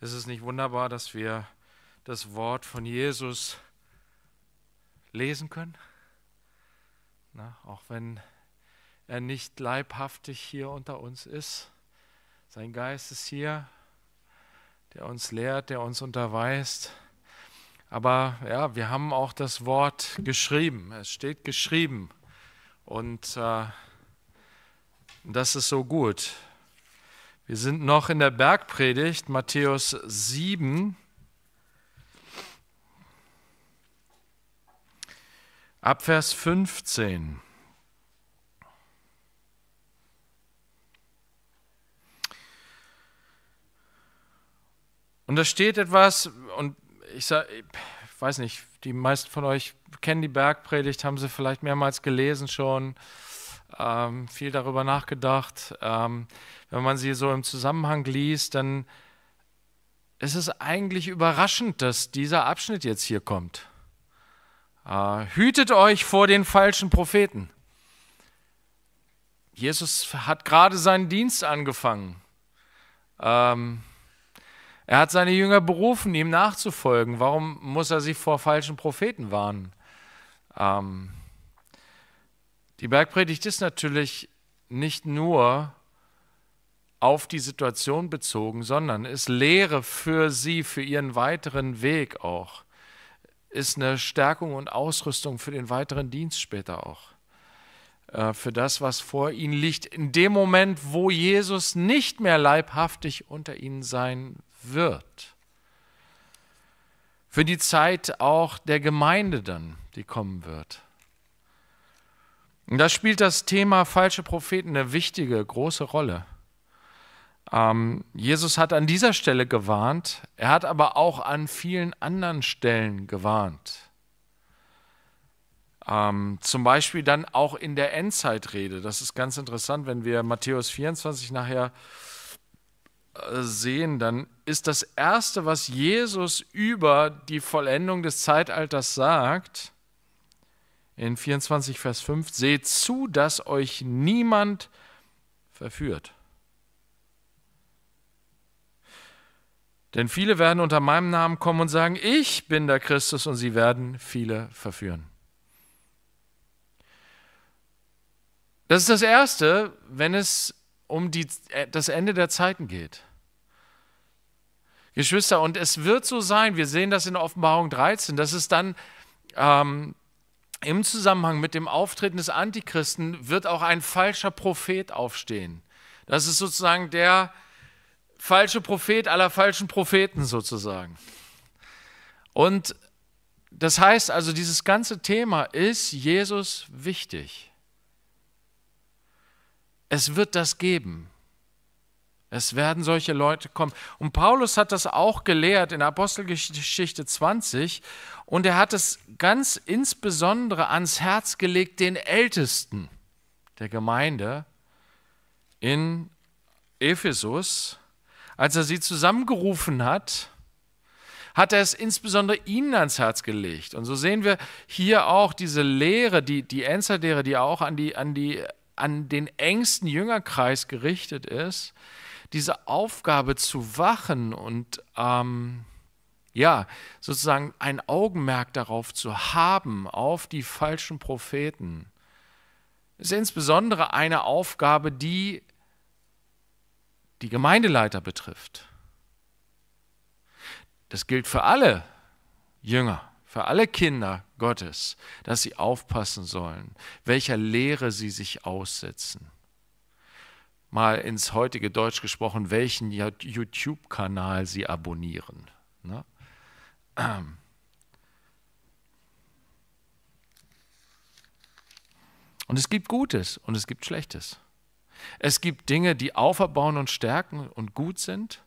Ist es nicht wunderbar, dass wir das Wort von Jesus lesen können? Na, auch wenn er nicht leibhaftig hier unter uns ist. Sein Geist ist hier, der uns lehrt, der uns unterweist. Aber ja, wir haben auch das Wort geschrieben. Es steht geschrieben. Und äh, das ist so gut. Wir sind noch in der Bergpredigt, Matthäus 7. Ab Vers 15. Und da steht etwas, und ich, sag, ich weiß nicht, die meisten von euch kennen die Bergpredigt, haben sie vielleicht mehrmals gelesen schon ähm, viel darüber nachgedacht. Ähm, wenn man sie so im Zusammenhang liest, dann ist es eigentlich überraschend, dass dieser Abschnitt jetzt hier kommt. Äh, hütet euch vor den falschen Propheten. Jesus hat gerade seinen Dienst angefangen. Ähm, er hat seine Jünger berufen, ihm nachzufolgen. Warum muss er sie vor falschen Propheten warnen? Ähm, die Bergpredigt ist natürlich nicht nur auf die Situation bezogen, sondern ist Lehre für sie, für ihren weiteren Weg auch. Ist eine Stärkung und Ausrüstung für den weiteren Dienst später auch. Äh, für das, was vor ihnen liegt, in dem Moment, wo Jesus nicht mehr leibhaftig unter ihnen sein wird. Für die Zeit auch der Gemeinde dann, die kommen wird. Und da spielt das Thema falsche Propheten eine wichtige, große Rolle. Ähm, Jesus hat an dieser Stelle gewarnt, er hat aber auch an vielen anderen Stellen gewarnt. Ähm, zum Beispiel dann auch in der Endzeitrede. Das ist ganz interessant, wenn wir Matthäus 24 nachher äh, sehen, dann ist das Erste, was Jesus über die Vollendung des Zeitalters sagt, in 24, Vers 5, seht zu, dass euch niemand verführt. Denn viele werden unter meinem Namen kommen und sagen, ich bin der Christus und sie werden viele verführen. Das ist das Erste, wenn es um die, äh, das Ende der Zeiten geht. Geschwister, und es wird so sein, wir sehen das in Offenbarung 13, dass es dann ähm, im Zusammenhang mit dem Auftreten des Antichristen wird auch ein falscher Prophet aufstehen. Das ist sozusagen der falsche Prophet aller falschen Propheten sozusagen. Und das heißt also, dieses ganze Thema ist Jesus wichtig. Es wird das geben. Es werden solche Leute kommen. Und Paulus hat das auch gelehrt in Apostelgeschichte 20 und er hat es ganz insbesondere ans Herz gelegt den Ältesten der Gemeinde in Ephesus, als er sie zusammengerufen hat, hat er es insbesondere ihnen ans Herz gelegt. Und so sehen wir hier auch diese Lehre, die, die Enzer-Lehre, die auch an, die, an, die, an den engsten Jüngerkreis gerichtet ist, diese Aufgabe zu wachen und ähm, ja, sozusagen ein Augenmerk darauf zu haben, auf die falschen Propheten, ist insbesondere eine Aufgabe, die die Gemeindeleiter betrifft. Das gilt für alle Jünger, für alle Kinder Gottes, dass sie aufpassen sollen, welcher Lehre sie sich aussetzen mal ins heutige Deutsch gesprochen, welchen YouTube-Kanal Sie abonnieren. Ne? Und es gibt Gutes und es gibt Schlechtes. Es gibt Dinge, die auferbauen und stärken und gut sind.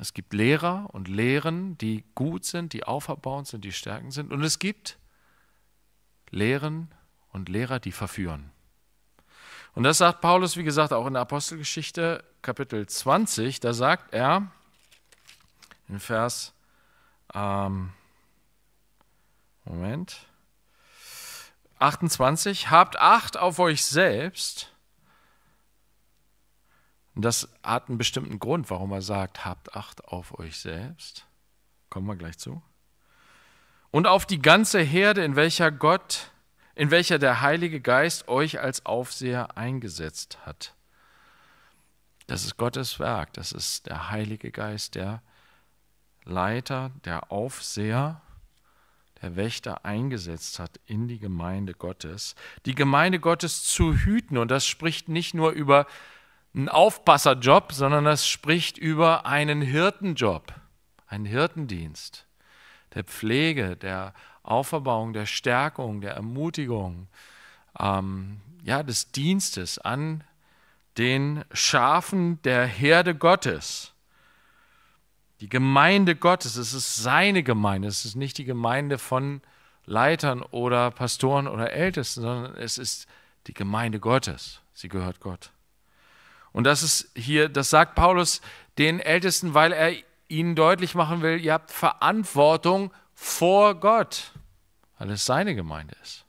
Es gibt Lehrer und Lehren, die gut sind, die auferbauen sind, die stärkend sind. Und es gibt Lehren und Lehrer, die verführen. Und das sagt Paulus, wie gesagt, auch in der Apostelgeschichte Kapitel 20, da sagt er in Vers, ähm, Moment, 28, habt Acht auf euch selbst. Und das hat einen bestimmten Grund, warum er sagt, habt Acht auf euch selbst. Kommen wir gleich zu. Und auf die ganze Herde, in welcher Gott in welcher der Heilige Geist euch als Aufseher eingesetzt hat. Das ist Gottes Werk, das ist der Heilige Geist, der Leiter, der Aufseher, der Wächter eingesetzt hat in die Gemeinde Gottes, die Gemeinde Gottes zu hüten. Und das spricht nicht nur über einen Aufpasserjob, sondern das spricht über einen Hirtenjob, einen Hirtendienst, der Pflege, der Auferbauung, der Stärkung, der Ermutigung, ähm, ja, des Dienstes an den Schafen der Herde Gottes. Die Gemeinde Gottes, es ist seine Gemeinde, es ist nicht die Gemeinde von Leitern oder Pastoren oder Ältesten, sondern es ist die Gemeinde Gottes. Sie gehört Gott. Und das ist hier, das sagt Paulus den Ältesten, weil er ihnen deutlich machen will, ihr habt Verantwortung vor Gott weil es seine Gemeinde ist.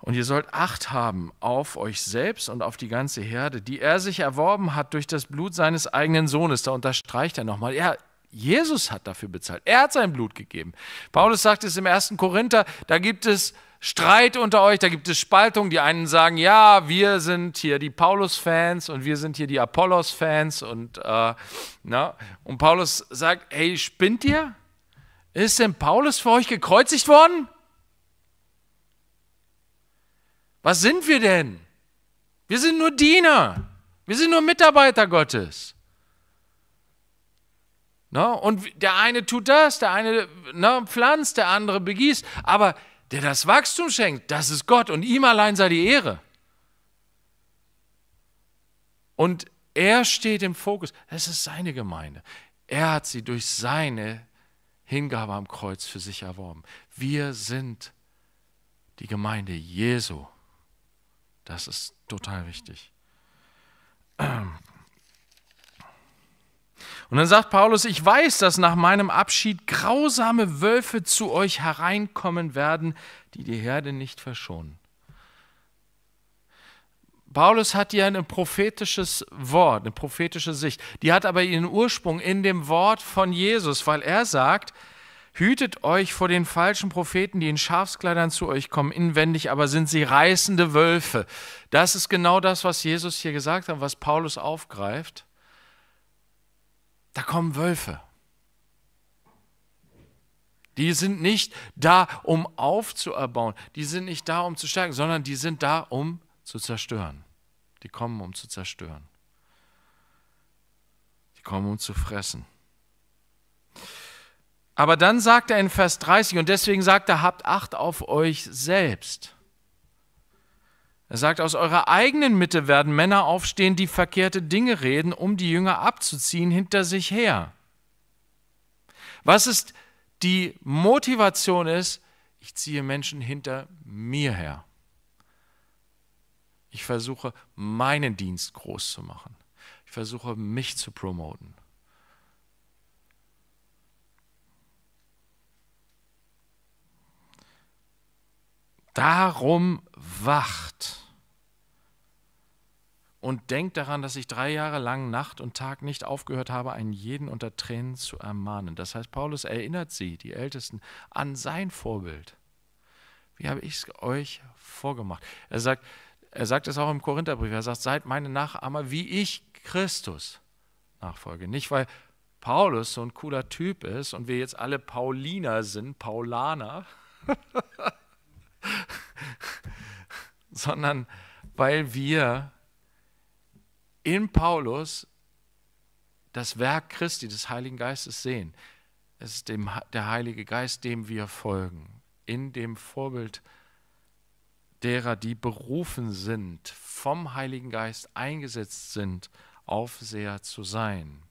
Und ihr sollt Acht haben auf euch selbst und auf die ganze Herde, die er sich erworben hat durch das Blut seines eigenen Sohnes. Da unterstreicht er nochmal. Er, Jesus hat dafür bezahlt. Er hat sein Blut gegeben. Paulus sagt es im 1. Korinther, da gibt es Streit unter euch, da gibt es Spaltung. Die einen sagen, ja, wir sind hier die Paulus-Fans und wir sind hier die Apollos-Fans. Und, äh, ne? und Paulus sagt, hey, spinnt ihr? Ist denn Paulus für euch gekreuzigt worden? Was sind wir denn? Wir sind nur Diener. Wir sind nur Mitarbeiter Gottes. Na, ne? und der eine tut das, der eine na, ne, pflanzt, der andere begießt. Aber der das Wachstum schenkt, das ist Gott und ihm allein sei die Ehre. Und er steht im Fokus. Es ist seine Gemeinde. Er hat sie durch seine Hingabe am Kreuz für sich erworben. Wir sind die Gemeinde Jesu. Das ist total wichtig. Und dann sagt Paulus, ich weiß, dass nach meinem Abschied grausame Wölfe zu euch hereinkommen werden, die die Herde nicht verschonen. Paulus hat hier ein prophetisches Wort, eine prophetische Sicht. Die hat aber ihren Ursprung in dem Wort von Jesus, weil er sagt, Hütet euch vor den falschen Propheten, die in Schafskleidern zu euch kommen, inwendig aber sind sie reißende Wölfe. Das ist genau das, was Jesus hier gesagt hat, was Paulus aufgreift da kommen Wölfe. Die sind nicht da, um aufzuerbauen, die sind nicht da, um zu stärken, sondern die sind da, um zu zerstören. Die kommen, um zu zerstören. Die kommen, um zu fressen. Aber dann sagt er in Vers 30, und deswegen sagt er, habt Acht auf euch selbst. Er sagt, aus eurer eigenen Mitte werden Männer aufstehen, die verkehrte Dinge reden, um die Jünger abzuziehen hinter sich her. Was ist die Motivation ist, ich ziehe Menschen hinter mir her. Ich versuche, meinen Dienst groß zu machen. Ich versuche, mich zu promoten. Darum wacht und denkt daran, dass ich drei Jahre lang Nacht und Tag nicht aufgehört habe, einen jeden unter Tränen zu ermahnen. Das heißt, Paulus erinnert sie, die Ältesten, an sein Vorbild. Wie habe ich es euch vorgemacht? Er sagt, er sagt es auch im Korintherbrief, er sagt, seid meine Nachahmer, wie ich Christus nachfolge. Nicht, weil Paulus so ein cooler Typ ist und wir jetzt alle Pauliner sind, Paulaner. sondern weil wir in Paulus das Werk Christi, des Heiligen Geistes sehen. Es ist dem, der Heilige Geist, dem wir folgen, in dem Vorbild derer, die berufen sind, vom Heiligen Geist eingesetzt sind, Aufseher zu sein.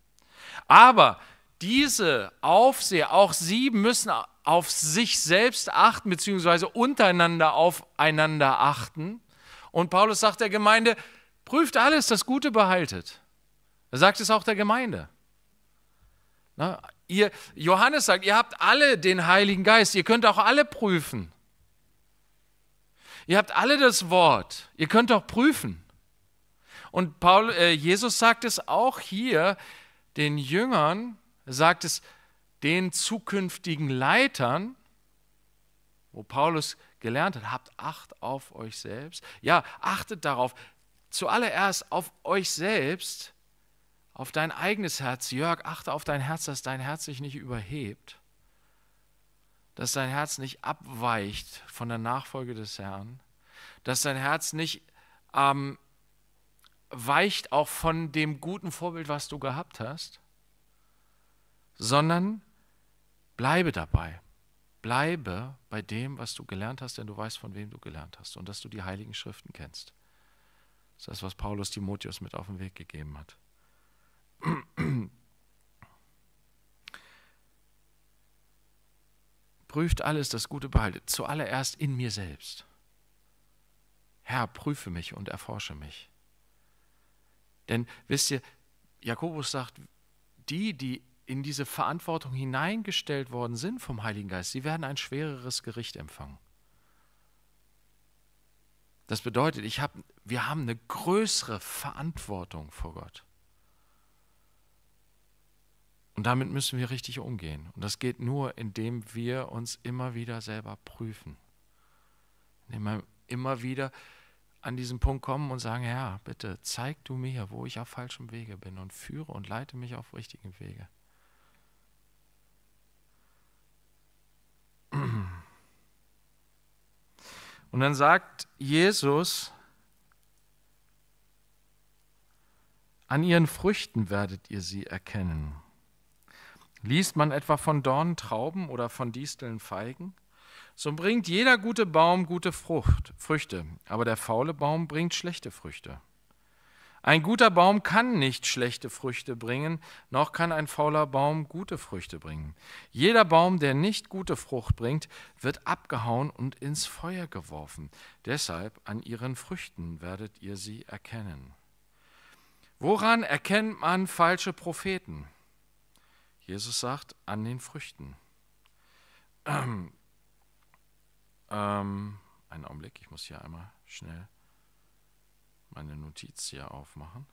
Aber diese Aufseher, auch sie müssen auf sich selbst achten, beziehungsweise untereinander aufeinander achten. Und Paulus sagt der Gemeinde, prüft alles, das Gute behaltet. Er sagt es auch der Gemeinde. Na, ihr, Johannes sagt, ihr habt alle den Heiligen Geist, ihr könnt auch alle prüfen. Ihr habt alle das Wort, ihr könnt auch prüfen. Und Paul, äh, Jesus sagt es auch hier den Jüngern, er sagt es den zukünftigen Leitern, wo Paulus gelernt hat, habt Acht auf euch selbst. Ja, achtet darauf, zuallererst auf euch selbst, auf dein eigenes Herz. Jörg, achte auf dein Herz, dass dein Herz sich nicht überhebt, dass dein Herz nicht abweicht von der Nachfolge des Herrn, dass dein Herz nicht ähm, weicht auch von dem guten Vorbild, was du gehabt hast sondern bleibe dabei. Bleibe bei dem, was du gelernt hast, denn du weißt, von wem du gelernt hast und dass du die heiligen Schriften kennst. Das ist das, was Paulus Timotheus mit auf den Weg gegeben hat. Prüft alles, das Gute behaltet, zuallererst in mir selbst. Herr, prüfe mich und erforsche mich. Denn wisst ihr, Jakobus sagt, die, die in diese Verantwortung hineingestellt worden sind vom Heiligen Geist, sie werden ein schwereres Gericht empfangen. Das bedeutet, ich hab, wir haben eine größere Verantwortung vor Gott. Und damit müssen wir richtig umgehen. Und das geht nur, indem wir uns immer wieder selber prüfen. Indem wir immer wieder an diesen Punkt kommen und sagen, Herr, bitte zeig du mir, wo ich auf falschem Wege bin und führe und leite mich auf richtigen Wege. Und dann sagt Jesus, an ihren Früchten werdet ihr sie erkennen. Liest man etwa von Dornentrauben oder von Disteln Feigen? So bringt jeder gute Baum gute Frucht, Früchte, aber der faule Baum bringt schlechte Früchte. Ein guter Baum kann nicht schlechte Früchte bringen, noch kann ein fauler Baum gute Früchte bringen. Jeder Baum, der nicht gute Frucht bringt, wird abgehauen und ins Feuer geworfen. Deshalb an ihren Früchten werdet ihr sie erkennen. Woran erkennt man falsche Propheten? Jesus sagt, an den Früchten. Ähm, ähm, einen Augenblick, ich muss hier einmal schnell meine Notiz hier aufmachen.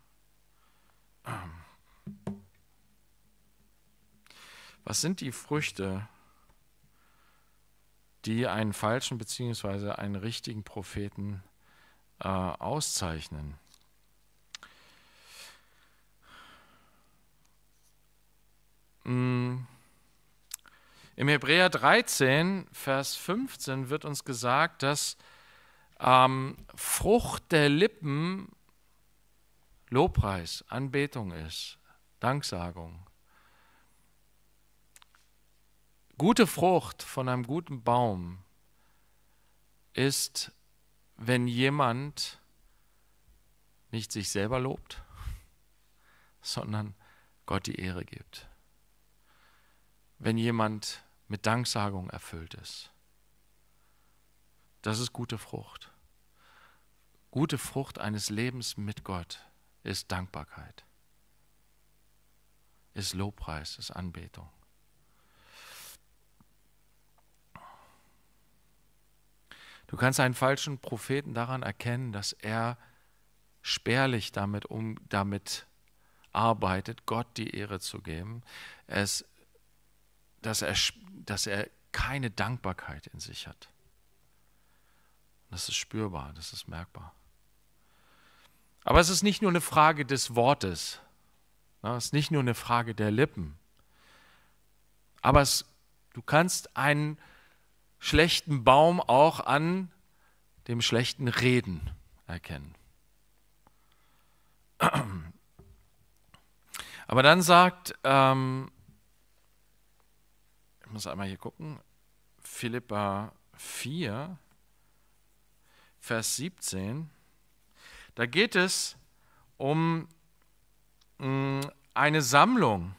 Was sind die Früchte, die einen falschen bzw. einen richtigen Propheten äh, auszeichnen? Hm. Im Hebräer 13, Vers 15 wird uns gesagt, dass ähm, Frucht der Lippen Lobpreis, Anbetung ist, Danksagung. Gute Frucht von einem guten Baum ist, wenn jemand nicht sich selber lobt, sondern Gott die Ehre gibt. Wenn jemand mit Danksagung erfüllt ist. Das ist gute Frucht. Gute Frucht eines Lebens mit Gott ist Dankbarkeit, ist Lobpreis, ist Anbetung. Du kannst einen falschen Propheten daran erkennen, dass er spärlich damit, um, damit arbeitet, Gott die Ehre zu geben, es, dass, er, dass er keine Dankbarkeit in sich hat. Das ist spürbar, das ist merkbar. Aber es ist nicht nur eine Frage des Wortes, es ist nicht nur eine Frage der Lippen. Aber es, du kannst einen schlechten Baum auch an dem schlechten Reden erkennen. Aber dann sagt, ähm, ich muss einmal hier gucken, Philippa 4, Vers 17. Da geht es um mm, eine Sammlung,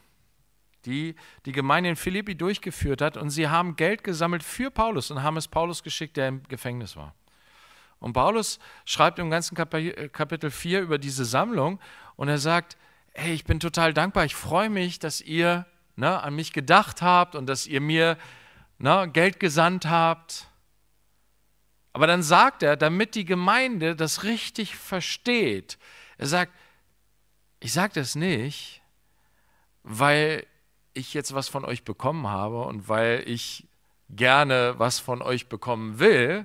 die die Gemeinde in Philippi durchgeführt hat. Und sie haben Geld gesammelt für Paulus und haben es Paulus geschickt, der im Gefängnis war. Und Paulus schreibt im ganzen äh, Kapitel 4 über diese Sammlung und er sagt, hey, ich bin total dankbar, ich freue mich, dass ihr ne, an mich gedacht habt und dass ihr mir ne, Geld gesandt habt. Aber dann sagt er, damit die Gemeinde das richtig versteht, er sagt, ich sage das nicht, weil ich jetzt was von euch bekommen habe und weil ich gerne was von euch bekommen will.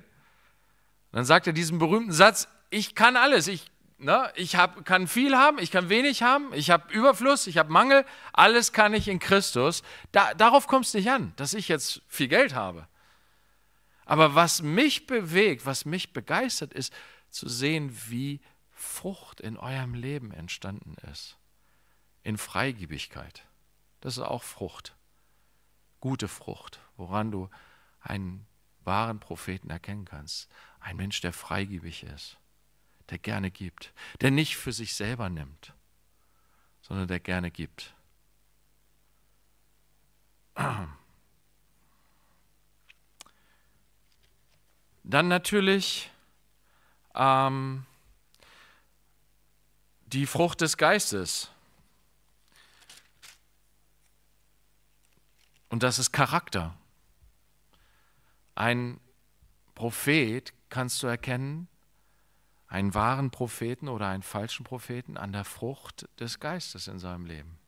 Und dann sagt er diesen berühmten Satz, ich kann alles, ich, ne, ich hab, kann viel haben, ich kann wenig haben, ich habe Überfluss, ich habe Mangel, alles kann ich in Christus. Da, darauf kommt es nicht an, dass ich jetzt viel Geld habe. Aber was mich bewegt, was mich begeistert, ist zu sehen, wie Frucht in eurem Leben entstanden ist. In Freigiebigkeit. Das ist auch Frucht. Gute Frucht, woran du einen wahren Propheten erkennen kannst. Ein Mensch, der freigiebig ist, der gerne gibt, der nicht für sich selber nimmt, sondern der gerne gibt. Dann natürlich ähm, die Frucht des Geistes. Und das ist Charakter. Ein Prophet kannst du erkennen, einen wahren Propheten oder einen falschen Propheten, an der Frucht des Geistes in seinem Leben.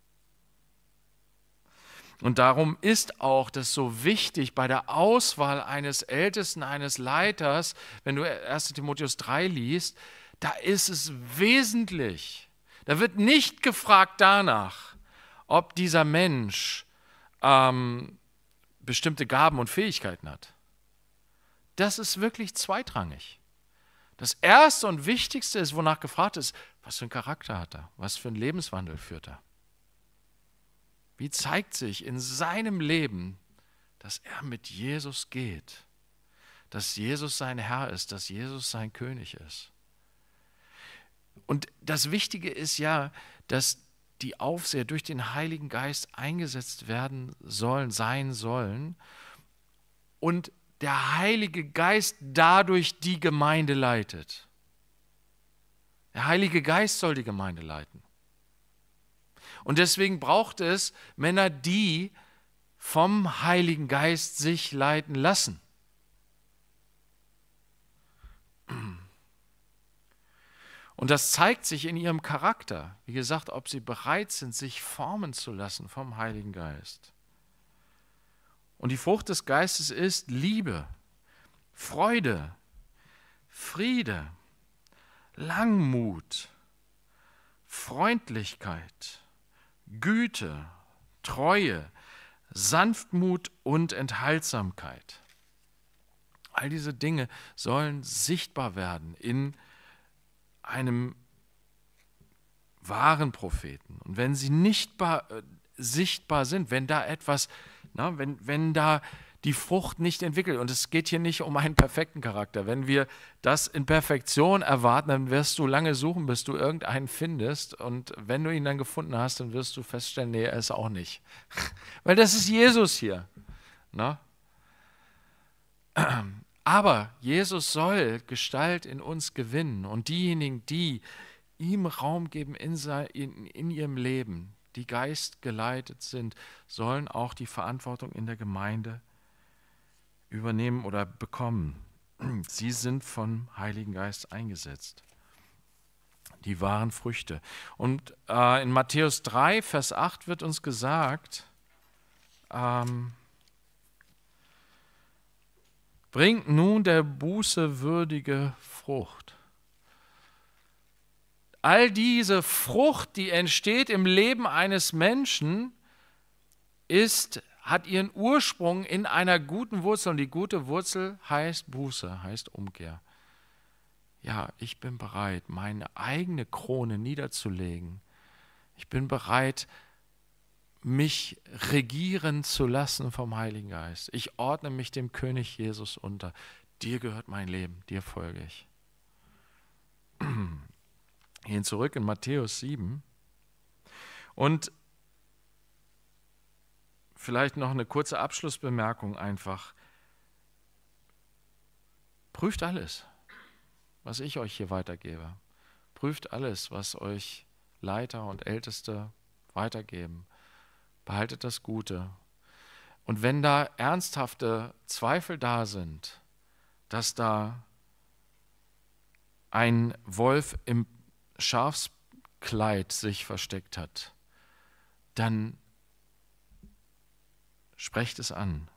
Und darum ist auch das so wichtig bei der Auswahl eines Ältesten, eines Leiters, wenn du 1 Timotheus 3 liest, da ist es wesentlich. Da wird nicht gefragt danach, ob dieser Mensch ähm, bestimmte Gaben und Fähigkeiten hat. Das ist wirklich zweitrangig. Das Erste und Wichtigste ist, wonach gefragt ist, was für ein Charakter hat er, was für einen Lebenswandel führt er. Wie zeigt sich in seinem Leben, dass er mit Jesus geht, dass Jesus sein Herr ist, dass Jesus sein König ist? Und das Wichtige ist ja, dass die Aufseher durch den Heiligen Geist eingesetzt werden sollen, sein sollen und der Heilige Geist dadurch die Gemeinde leitet. Der Heilige Geist soll die Gemeinde leiten. Und deswegen braucht es Männer, die vom Heiligen Geist sich leiten lassen. Und das zeigt sich in ihrem Charakter, wie gesagt, ob sie bereit sind, sich formen zu lassen vom Heiligen Geist. Und die Frucht des Geistes ist Liebe, Freude, Friede, Langmut, Freundlichkeit, Güte, Treue, Sanftmut und Enthaltsamkeit. All diese Dinge sollen sichtbar werden in einem wahren Propheten. Und wenn sie nicht äh, sichtbar sind, wenn da etwas, na, wenn, wenn da die Frucht nicht entwickelt. Und es geht hier nicht um einen perfekten Charakter. Wenn wir das in Perfektion erwarten, dann wirst du lange suchen, bis du irgendeinen findest. Und wenn du ihn dann gefunden hast, dann wirst du feststellen, nee, er ist auch nicht. Weil das ist Jesus hier. Na? Ne? Aber Jesus soll Gestalt in uns gewinnen. Und diejenigen, die ihm Raum geben in, sein, in, in ihrem Leben, die geistgeleitet sind, sollen auch die Verantwortung in der Gemeinde übernehmen oder bekommen. Sie sind vom Heiligen Geist eingesetzt. Die wahren Früchte. Und äh, in Matthäus 3, Vers 8 wird uns gesagt, ähm, bringt nun der Buße würdige Frucht. All diese Frucht, die entsteht im Leben eines Menschen, ist hat ihren Ursprung in einer guten Wurzel und die gute Wurzel heißt Buße, heißt Umkehr. Ja, ich bin bereit, meine eigene Krone niederzulegen. Ich bin bereit, mich regieren zu lassen vom Heiligen Geist. Ich ordne mich dem König Jesus unter. Dir gehört mein Leben, dir folge ich. Gehen zurück in Matthäus 7. Und Vielleicht noch eine kurze Abschlussbemerkung einfach. Prüft alles, was ich euch hier weitergebe. Prüft alles, was euch Leiter und Älteste weitergeben. Behaltet das Gute. Und wenn da ernsthafte Zweifel da sind, dass da ein Wolf im Schafskleid sich versteckt hat, dann Sprecht es an.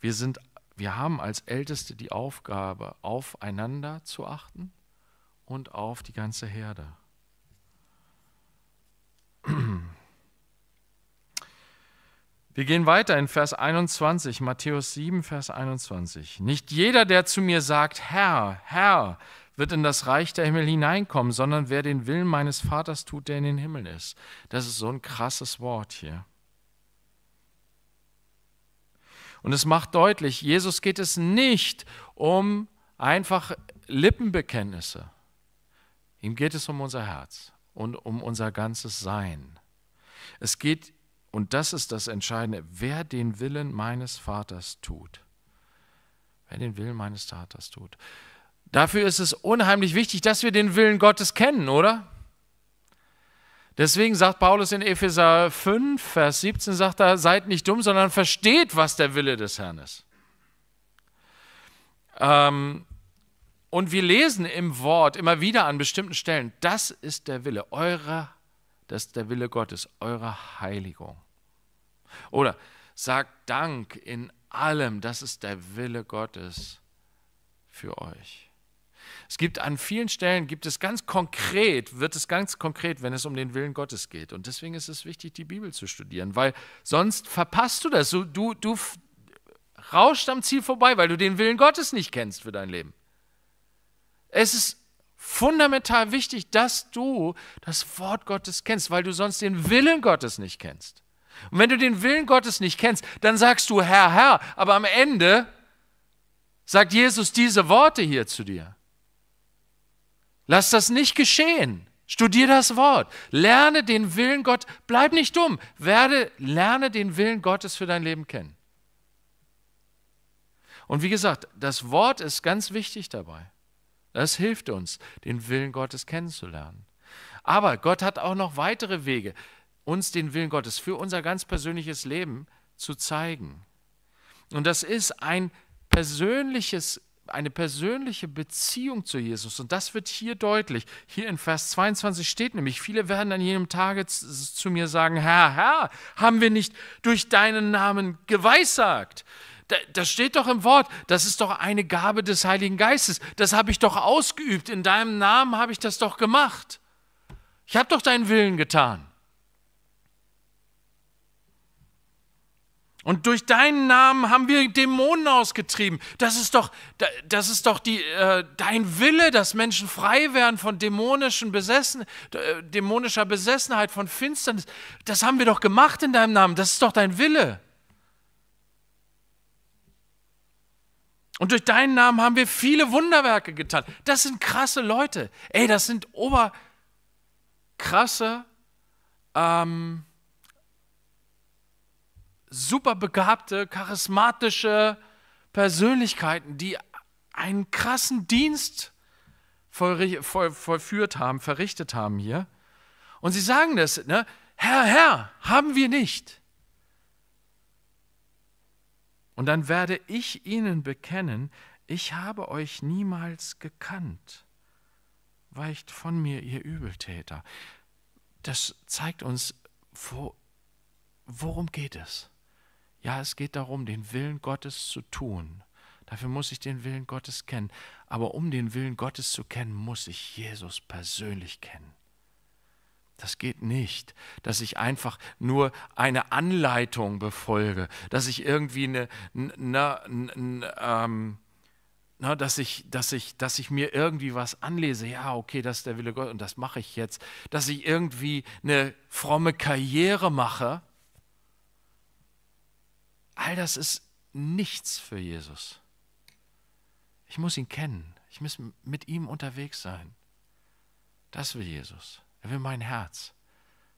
Wir, sind, wir haben als Älteste die Aufgabe, aufeinander zu achten und auf die ganze Herde. Wir gehen weiter in Vers 21, Matthäus 7, Vers 21. Nicht jeder, der zu mir sagt, Herr, Herr, wird in das Reich der Himmel hineinkommen, sondern wer den Willen meines Vaters tut, der in den Himmel ist. Das ist so ein krasses Wort hier. Und es macht deutlich, Jesus geht es nicht um einfach Lippenbekenntnisse. Ihm geht es um unser Herz und um unser ganzes Sein. Es geht, und das ist das Entscheidende, wer den Willen meines Vaters tut. Wer den Willen meines Vaters tut. Dafür ist es unheimlich wichtig, dass wir den Willen Gottes kennen, oder? Deswegen sagt Paulus in Epheser 5, Vers 17, sagt er, seid nicht dumm, sondern versteht, was der Wille des Herrn ist. Ähm, und wir lesen im Wort immer wieder an bestimmten Stellen, das ist der Wille, eure, das ist der Wille Gottes, eure Heiligung. Oder sagt Dank in allem, das ist der Wille Gottes für euch. Es gibt an vielen Stellen, gibt es ganz konkret, wird es ganz konkret, wenn es um den Willen Gottes geht. Und deswegen ist es wichtig, die Bibel zu studieren, weil sonst verpasst du das. Du, du, du rauscht am Ziel vorbei, weil du den Willen Gottes nicht kennst für dein Leben. Es ist fundamental wichtig, dass du das Wort Gottes kennst, weil du sonst den Willen Gottes nicht kennst. Und wenn du den Willen Gottes nicht kennst, dann sagst du Herr, Herr, aber am Ende sagt Jesus diese Worte hier zu dir. Lass das nicht geschehen. Studier das Wort. Lerne den Willen Gottes. Bleib nicht dumm. Werde, lerne den Willen Gottes für dein Leben kennen. Und wie gesagt, das Wort ist ganz wichtig dabei. Das hilft uns, den Willen Gottes kennenzulernen. Aber Gott hat auch noch weitere Wege, uns den Willen Gottes für unser ganz persönliches Leben zu zeigen. Und das ist ein persönliches eine persönliche Beziehung zu Jesus. Und das wird hier deutlich. Hier in Vers 22 steht nämlich, viele werden an jenem Tage zu mir sagen, Herr, Herr, haben wir nicht durch deinen Namen geweissagt? Das steht doch im Wort, das ist doch eine Gabe des Heiligen Geistes. Das habe ich doch ausgeübt, in deinem Namen habe ich das doch gemacht. Ich habe doch deinen Willen getan. Und durch deinen Namen haben wir Dämonen ausgetrieben. Das ist doch, das ist doch die, äh, dein Wille, dass Menschen frei werden von dämonischen Besessen, äh, dämonischer Besessenheit, von Finsternis. Das haben wir doch gemacht in deinem Namen. Das ist doch dein Wille. Und durch deinen Namen haben wir viele Wunderwerke getan. Das sind krasse Leute. Ey, das sind oberkrasse ähm, super begabte, charismatische Persönlichkeiten, die einen krassen Dienst voll, voll, vollführt haben, verrichtet haben hier. Und sie sagen das, ne? Herr, Herr, haben wir nicht. Und dann werde ich ihnen bekennen, ich habe euch niemals gekannt. Weicht von mir, ihr Übeltäter. Das zeigt uns, wo, worum geht es? Ja, es geht darum, den Willen Gottes zu tun. Dafür muss ich den Willen Gottes kennen. Aber um den Willen Gottes zu kennen, muss ich Jesus persönlich kennen. Das geht nicht, dass ich einfach nur eine Anleitung befolge, dass ich irgendwie eine, na, na, ähm, na, dass, ich, dass, ich, dass ich mir irgendwie was anlese, ja, okay, das ist der Wille Gottes und das mache ich jetzt, dass ich irgendwie eine fromme Karriere mache, All das ist nichts für Jesus. Ich muss ihn kennen. Ich muss mit ihm unterwegs sein. Das will Jesus. Er will mein Herz.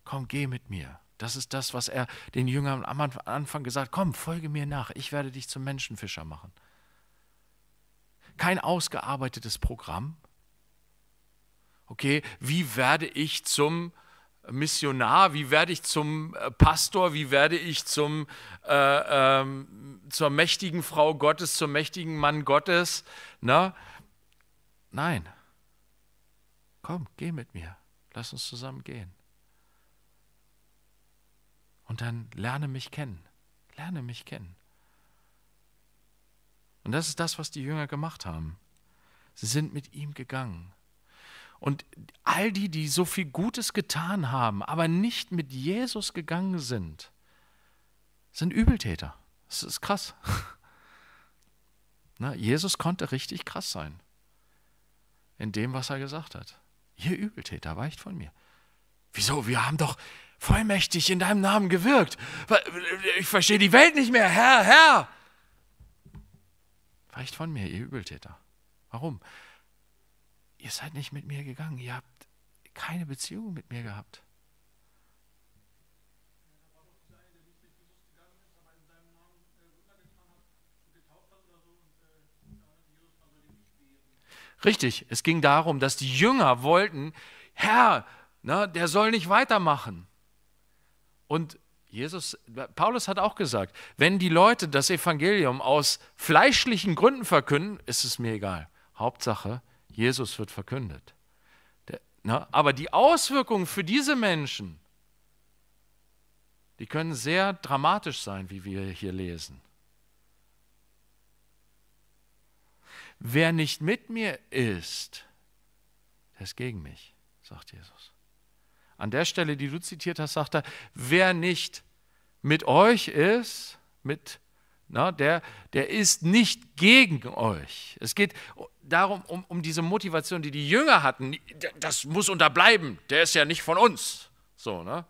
Komm, geh mit mir. Das ist das, was er den Jüngern am Anfang gesagt hat. Komm, folge mir nach. Ich werde dich zum Menschenfischer machen. Kein ausgearbeitetes Programm. Okay, wie werde ich zum Missionar, wie werde ich zum äh, Pastor, wie werde ich zum, äh, ähm, zur mächtigen Frau Gottes, zum mächtigen Mann Gottes. Na? Ne? Nein. Komm, geh mit mir. Lass uns zusammen gehen. Und dann lerne mich kennen. Lerne mich kennen. Und das ist das, was die Jünger gemacht haben. Sie sind mit ihm gegangen. Und all die, die so viel Gutes getan haben, aber nicht mit Jesus gegangen sind, sind Übeltäter. Das ist krass. Na, Jesus konnte richtig krass sein in dem, was er gesagt hat. Ihr Übeltäter, weicht von mir. Wieso? Wir haben doch vollmächtig in deinem Namen gewirkt. Ich verstehe die Welt nicht mehr. Herr, Herr! Weicht von mir, ihr Übeltäter. Warum? ihr seid nicht mit mir gegangen, ihr habt keine Beziehung mit mir gehabt. Richtig, es ging darum, dass die Jünger wollten, Herr, na, der soll nicht weitermachen. Und Jesus, Paulus hat auch gesagt, wenn die Leute das Evangelium aus fleischlichen Gründen verkünden, ist es mir egal. Hauptsache, Jesus wird verkündet. Der, na, aber die Auswirkungen für diese Menschen, die können sehr dramatisch sein, wie wir hier lesen. Wer nicht mit mir ist, der ist gegen mich, sagt Jesus. An der Stelle, die du zitiert hast, sagt er, wer nicht mit euch ist, mit, na, der, der ist nicht gegen euch. Es geht darum, um, um diese Motivation, die die Jünger hatten. Das muss unterbleiben, der ist ja nicht von uns. So, ne?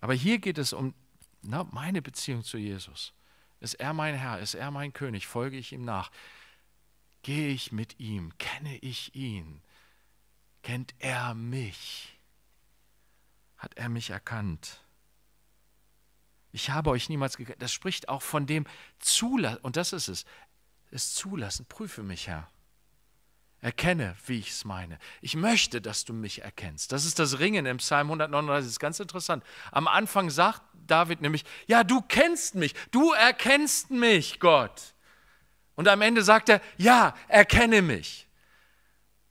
Aber hier geht es um na, meine Beziehung zu Jesus. Ist er mein Herr? Ist er mein König? Folge ich ihm nach? Gehe ich mit ihm? Kenne ich ihn? Kennt er mich? Hat er mich erkannt? Ich habe euch niemals gekannt. Das spricht auch von dem Zulassen, und das ist es, es zulassen. Prüfe mich, Herr. Erkenne, wie ich es meine. Ich möchte, dass du mich erkennst. Das ist das Ringen im Psalm 139. Das ist ganz interessant. Am Anfang sagt David nämlich, ja, du kennst mich, du erkennst mich, Gott. Und am Ende sagt er, ja, erkenne mich.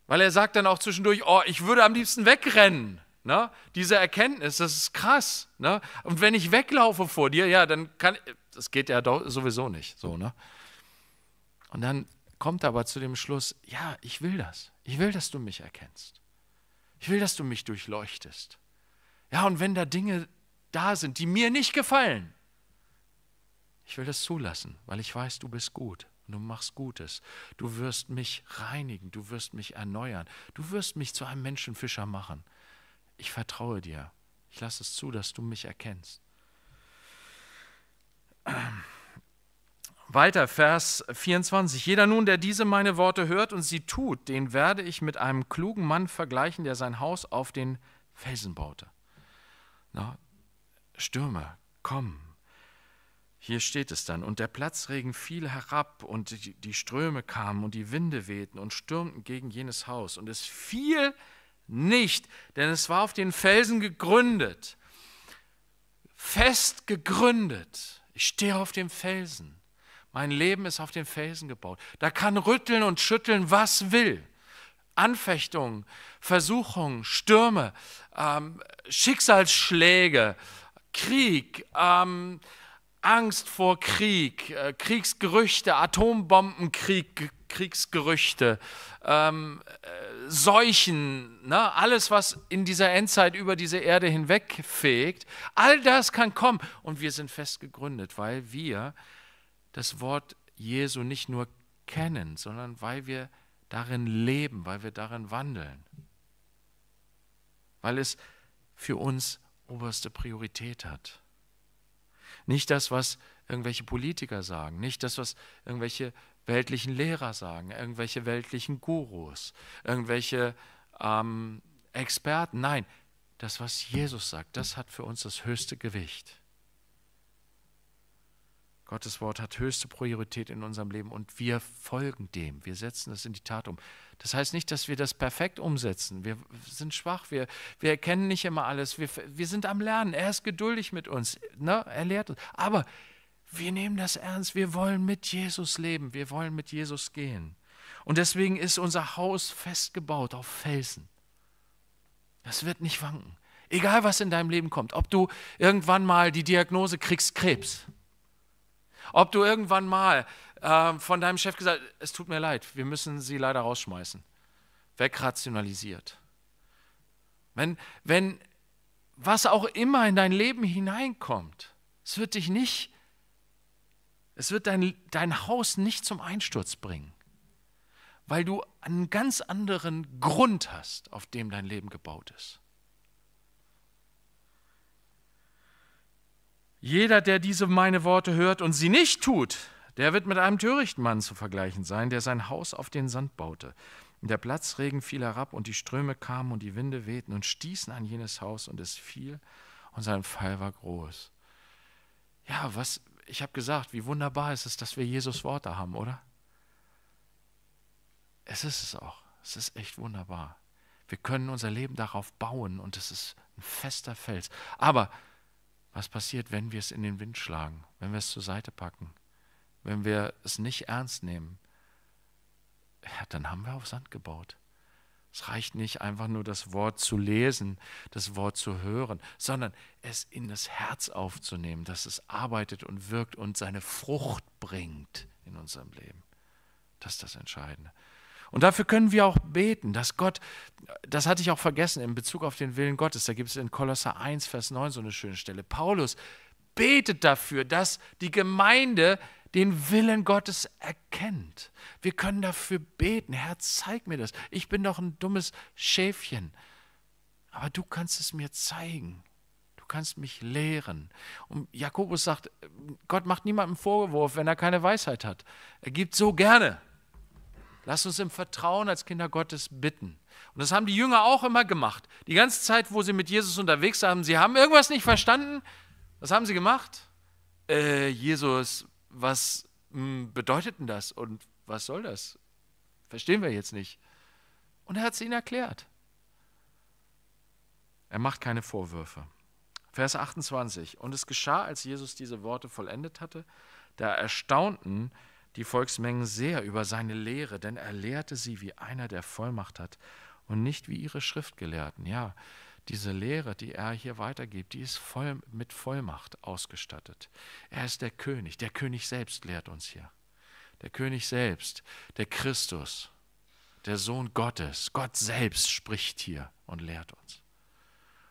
Weil er sagt dann auch zwischendurch, oh, ich würde am liebsten wegrennen. Ne? Diese Erkenntnis, das ist krass. Ne? Und wenn ich weglaufe vor dir, ja, dann kann, das geht ja sowieso nicht. So, ne? Und dann kommt aber zu dem Schluss, ja, ich will das. Ich will, dass du mich erkennst. Ich will, dass du mich durchleuchtest. Ja, und wenn da Dinge da sind, die mir nicht gefallen, ich will das zulassen, weil ich weiß, du bist gut und du machst Gutes. Du wirst mich reinigen, du wirst mich erneuern, du wirst mich zu einem Menschenfischer machen ich vertraue dir. Ich lasse es zu, dass du mich erkennst. Weiter, Vers 24. Jeder nun, der diese meine Worte hört und sie tut, den werde ich mit einem klugen Mann vergleichen, der sein Haus auf den Felsen baute. Na, Stürme kommen. Hier steht es dann. Und der Platzregen fiel herab und die Ströme kamen und die Winde wehten und stürmten gegen jenes Haus. Und es fiel herab nicht, denn es war auf den Felsen gegründet, fest gegründet. Ich stehe auf dem Felsen. Mein Leben ist auf dem Felsen gebaut. Da kann rütteln und schütteln, was will. Anfechtungen, Versuchungen, Stürme, ähm, Schicksalsschläge, Krieg, ähm, Angst vor Krieg, äh, Kriegsgerüchte, Atombombenkrieg, Kriegsgerüchte, ähm, äh, Seuchen, ne? alles, was in dieser Endzeit über diese Erde hinwegfegt, all das kann kommen. Und wir sind fest gegründet, weil wir das Wort Jesu nicht nur kennen, sondern weil wir darin leben, weil wir darin wandeln. Weil es für uns oberste Priorität hat. Nicht das, was irgendwelche Politiker sagen, nicht das, was irgendwelche weltlichen Lehrer sagen, irgendwelche weltlichen Gurus, irgendwelche ähm, Experten. Nein, das, was Jesus sagt, das hat für uns das höchste Gewicht. Gottes Wort hat höchste Priorität in unserem Leben und wir folgen dem. Wir setzen es in die Tat um. Das heißt nicht, dass wir das perfekt umsetzen. Wir sind schwach, wir, wir erkennen nicht immer alles. Wir, wir sind am Lernen. Er ist geduldig mit uns. Ne? Er lehrt uns. Aber wir nehmen das ernst, wir wollen mit Jesus leben, wir wollen mit Jesus gehen. Und deswegen ist unser Haus festgebaut auf Felsen. Das wird nicht wanken. Egal, was in deinem Leben kommt, ob du irgendwann mal die Diagnose kriegst, Krebs, ob du irgendwann mal äh, von deinem Chef gesagt es tut mir leid, wir müssen sie leider rausschmeißen, wegrationalisiert. Wenn, wenn was auch immer in dein Leben hineinkommt, es wird dich nicht es wird dein, dein Haus nicht zum Einsturz bringen, weil du einen ganz anderen Grund hast, auf dem dein Leben gebaut ist. Jeder, der diese meine Worte hört und sie nicht tut, der wird mit einem törichten Mann zu vergleichen sein, der sein Haus auf den Sand baute. der Platzregen fiel herab und die Ströme kamen und die Winde wehten und stießen an jenes Haus und es fiel und sein Fall war groß. Ja, was, ich habe gesagt, wie wunderbar ist es, dass wir Jesus Worte haben, oder? Es ist es auch. Es ist echt wunderbar. Wir können unser Leben darauf bauen und es ist ein fester Fels. Aber was passiert, wenn wir es in den Wind schlagen, wenn wir es zur Seite packen, wenn wir es nicht ernst nehmen? Ja, dann haben wir auf Sand gebaut. Es reicht nicht einfach nur das Wort zu lesen, das Wort zu hören, sondern es in das Herz aufzunehmen, dass es arbeitet und wirkt und seine Frucht bringt in unserem Leben. Das ist das Entscheidende. Und dafür können wir auch beten, dass Gott, das hatte ich auch vergessen in Bezug auf den Willen Gottes, da gibt es in Kolosser 1, Vers 9 so eine schöne Stelle. Paulus betet dafür, dass die Gemeinde den Willen Gottes erkennt. Wir können dafür beten. Herr, zeig mir das. Ich bin doch ein dummes Schäfchen. Aber du kannst es mir zeigen. Du kannst mich lehren. Und Jakobus sagt, Gott macht niemandem Vorwurf, wenn er keine Weisheit hat. Er gibt so gerne. Lass uns im Vertrauen als Kinder Gottes bitten. Und das haben die Jünger auch immer gemacht. Die ganze Zeit, wo sie mit Jesus unterwegs waren, sie haben irgendwas nicht verstanden. Was haben sie gemacht? Äh, Jesus, was hm, bedeutet denn das und was soll das? Verstehen wir jetzt nicht. Und er hat es ihnen erklärt. Er macht keine Vorwürfe. Vers 28. Und es geschah, als Jesus diese Worte vollendet hatte, da erstaunten die Volksmengen sehr über seine Lehre, denn er lehrte sie, wie einer, der Vollmacht hat, und nicht wie ihre Schriftgelehrten. Ja, diese Lehre, die er hier weitergibt, die ist voll mit Vollmacht ausgestattet. Er ist der König. Der König selbst lehrt uns hier. Der König selbst, der Christus, der Sohn Gottes, Gott selbst spricht hier und lehrt uns.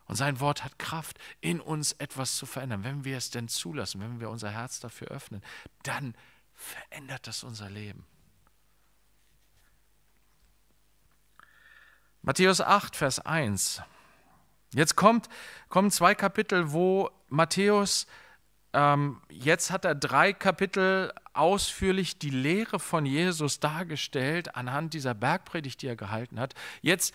Und sein Wort hat Kraft, in uns etwas zu verändern. Wenn wir es denn zulassen, wenn wir unser Herz dafür öffnen, dann verändert das unser Leben. Matthäus 8, Vers 1. Jetzt kommt, kommen zwei Kapitel, wo Matthäus, ähm, jetzt hat er drei Kapitel ausführlich die Lehre von Jesus dargestellt anhand dieser Bergpredigt, die er gehalten hat. Jetzt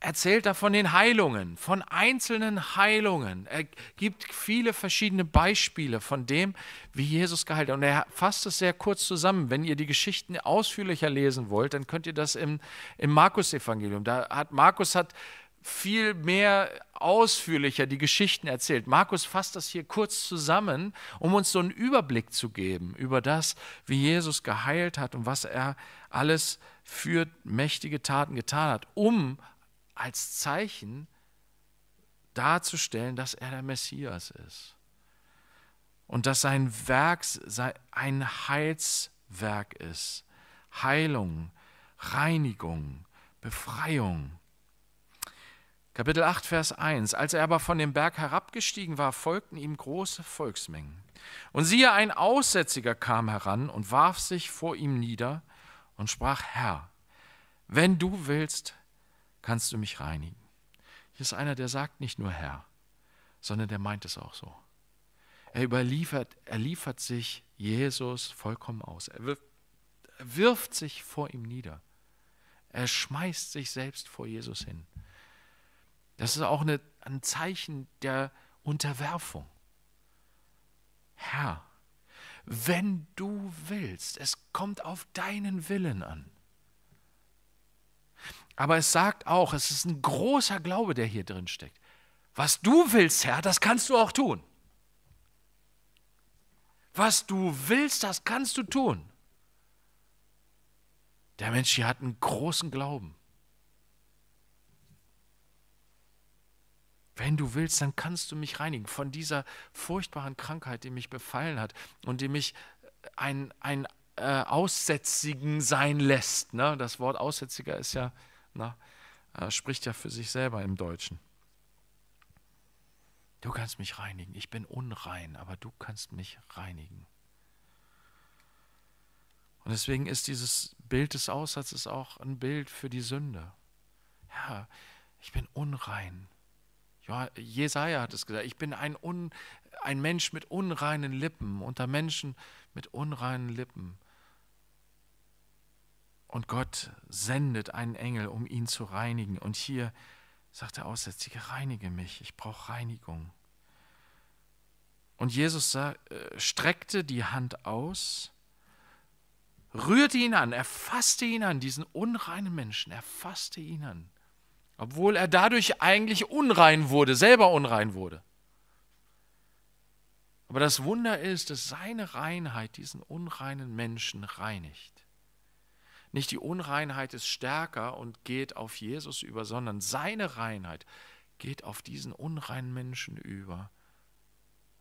erzählt er von den Heilungen, von einzelnen Heilungen. Er gibt viele verschiedene Beispiele von dem, wie Jesus geheilt hat. Und er fasst es sehr kurz zusammen. Wenn ihr die Geschichten ausführlicher lesen wollt, dann könnt ihr das im, im Markus-Evangelium. Da hat Markus hat viel mehr ausführlicher die Geschichten erzählt. Markus fasst das hier kurz zusammen, um uns so einen Überblick zu geben über das, wie Jesus geheilt hat und was er alles für mächtige Taten getan hat, um als Zeichen darzustellen, dass er der Messias ist und dass sein Werk ein Heilswerk ist. Heilung, Reinigung, Befreiung Kapitel 8, Vers 1. Als er aber von dem Berg herabgestiegen war, folgten ihm große Volksmengen. Und siehe, ein Aussätziger kam heran und warf sich vor ihm nieder und sprach, Herr, wenn du willst, kannst du mich reinigen. Hier ist einer, der sagt nicht nur Herr, sondern der meint es auch so. Er überliefert, er liefert sich Jesus vollkommen aus. Er wirft, er wirft sich vor ihm nieder. Er schmeißt sich selbst vor Jesus hin. Das ist auch eine, ein Zeichen der Unterwerfung. Herr, wenn du willst, es kommt auf deinen Willen an. Aber es sagt auch, es ist ein großer Glaube, der hier drin steckt. Was du willst, Herr, das kannst du auch tun. Was du willst, das kannst du tun. Der Mensch hier hat einen großen Glauben. Wenn du willst, dann kannst du mich reinigen von dieser furchtbaren Krankheit, die mich befallen hat und die mich äh, ein, ein äh, Aussätzigen sein lässt. Ne? Das Wort Aussätziger ist ja, na, ne, äh, spricht ja für sich selber im Deutschen. Du kannst mich reinigen. Ich bin unrein, aber du kannst mich reinigen. Und deswegen ist dieses Bild des Aussatzes auch ein Bild für die Sünde. Ja, ich bin unrein, Jesaja hat es gesagt, ich bin ein, Un, ein Mensch mit unreinen Lippen, unter Menschen mit unreinen Lippen. Und Gott sendet einen Engel, um ihn zu reinigen. Und hier sagt der Aussätzige, reinige mich, ich brauche Reinigung. Und Jesus äh, streckte die Hand aus, rührte ihn an, er fasste ihn an, diesen unreinen Menschen, er fasste ihn an obwohl er dadurch eigentlich unrein wurde, selber unrein wurde. Aber das Wunder ist, dass seine Reinheit diesen unreinen Menschen reinigt. Nicht die Unreinheit ist stärker und geht auf Jesus über, sondern seine Reinheit geht auf diesen unreinen Menschen über.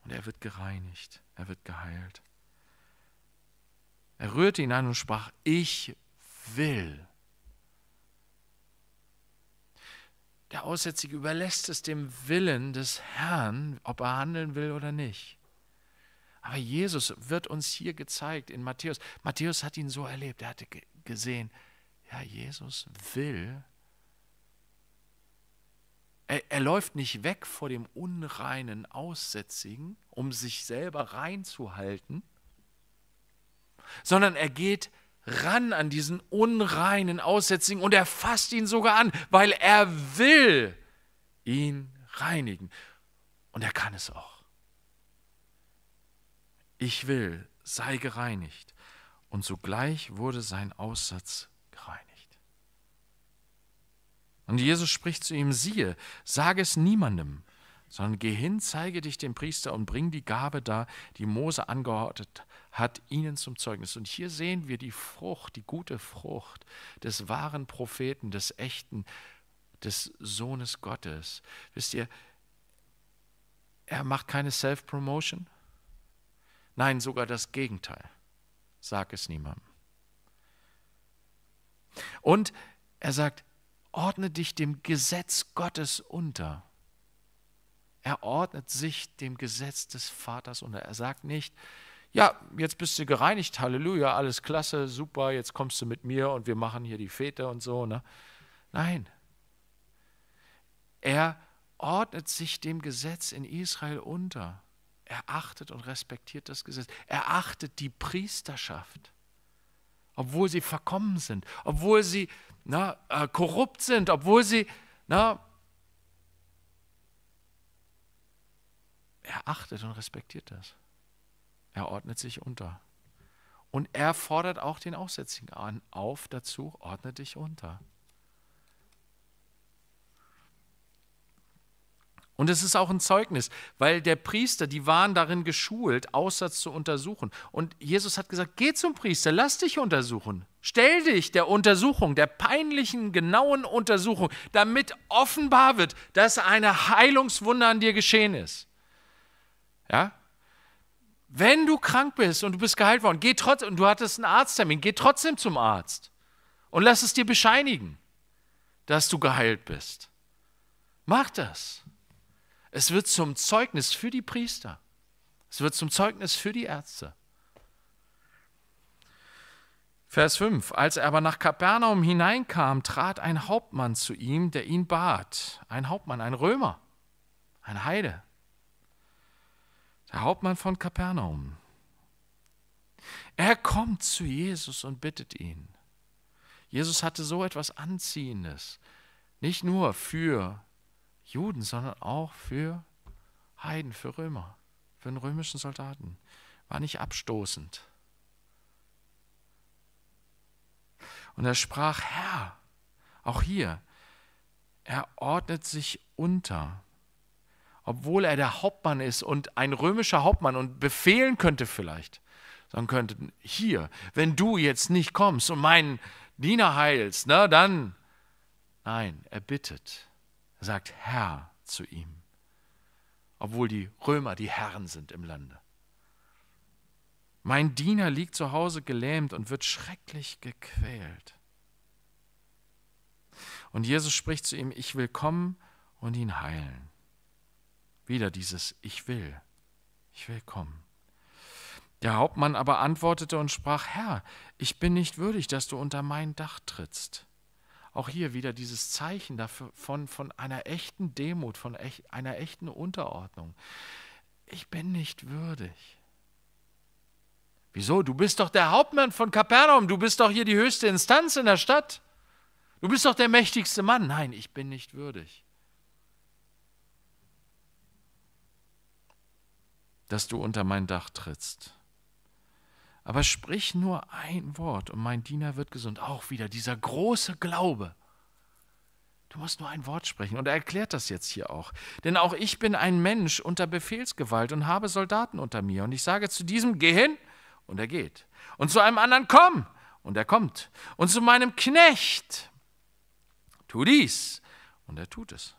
Und er wird gereinigt, er wird geheilt. Er rührte ihn an und sprach, ich will Der Aussätzige überlässt es dem Willen des Herrn, ob er handeln will oder nicht. Aber Jesus wird uns hier gezeigt in Matthäus. Matthäus hat ihn so erlebt. Er hatte gesehen, ja, Jesus will. Er, er läuft nicht weg vor dem unreinen Aussätzigen, um sich selber reinzuhalten, sondern er geht ran an diesen unreinen Aussätzigen und er fasst ihn sogar an, weil er will ihn reinigen. Und er kann es auch. Ich will, sei gereinigt. Und sogleich wurde sein Aussatz gereinigt. Und Jesus spricht zu ihm, siehe, sage es niemandem, sondern geh hin, zeige dich dem Priester und bring die Gabe da, die Mose angeordnet hat hat ihnen zum Zeugnis. Und hier sehen wir die Frucht, die gute Frucht des wahren Propheten, des echten, des Sohnes Gottes. Wisst ihr, er macht keine Self-Promotion. Nein, sogar das Gegenteil. Sag es niemandem. Und er sagt, ordne dich dem Gesetz Gottes unter. Er ordnet sich dem Gesetz des Vaters unter. Er sagt nicht, ja, jetzt bist du gereinigt, Halleluja, alles klasse, super, jetzt kommst du mit mir und wir machen hier die Fete und so. Ne? Nein. Er ordnet sich dem Gesetz in Israel unter. Er achtet und respektiert das Gesetz. Er achtet die Priesterschaft, obwohl sie verkommen sind, obwohl sie na, äh, korrupt sind, obwohl sie na, er achtet und respektiert das. Er ordnet sich unter. Und er fordert auch den Aussätzigen an, auf dazu, ordne dich unter. Und es ist auch ein Zeugnis, weil der Priester, die waren darin geschult, Aussatz zu untersuchen. Und Jesus hat gesagt, geh zum Priester, lass dich untersuchen. Stell dich der Untersuchung, der peinlichen, genauen Untersuchung, damit offenbar wird, dass eine Heilungswunde an dir geschehen ist. Ja? Wenn du krank bist und du bist geheilt worden, geh trotz und du hattest einen Arzttermin, geh trotzdem zum Arzt und lass es dir bescheinigen, dass du geheilt bist. Mach das. Es wird zum Zeugnis für die Priester. Es wird zum Zeugnis für die Ärzte. Vers 5. Als er aber nach Kapernaum hineinkam, trat ein Hauptmann zu ihm, der ihn bat. Ein Hauptmann, ein Römer, ein Heide der Hauptmann von Kapernaum. Er kommt zu Jesus und bittet ihn. Jesus hatte so etwas Anziehendes, nicht nur für Juden, sondern auch für Heiden, für Römer, für den römischen Soldaten. War nicht abstoßend. Und er sprach, Herr, auch hier, er ordnet sich unter obwohl er der Hauptmann ist und ein römischer Hauptmann und befehlen könnte vielleicht, sondern könnte, hier, wenn du jetzt nicht kommst und meinen Diener heilst, ne, dann, nein, er bittet, sagt Herr zu ihm, obwohl die Römer die Herren sind im Lande. Mein Diener liegt zu Hause gelähmt und wird schrecklich gequält. Und Jesus spricht zu ihm, ich will kommen und ihn heilen. Wieder dieses Ich will, ich will kommen. Der Hauptmann aber antwortete und sprach, Herr, ich bin nicht würdig, dass du unter mein Dach trittst. Auch hier wieder dieses Zeichen davon, von einer echten Demut, von echt, einer echten Unterordnung. Ich bin nicht würdig. Wieso? Du bist doch der Hauptmann von Kapernaum, du bist doch hier die höchste Instanz in der Stadt. Du bist doch der mächtigste Mann. Nein, ich bin nicht würdig. dass du unter mein Dach trittst. Aber sprich nur ein Wort und mein Diener wird gesund. Auch wieder dieser große Glaube. Du musst nur ein Wort sprechen. Und er erklärt das jetzt hier auch. Denn auch ich bin ein Mensch unter Befehlsgewalt und habe Soldaten unter mir. Und ich sage zu diesem, geh hin, und er geht. Und zu einem anderen, komm, und er kommt. Und zu meinem Knecht, tu dies, und er tut es.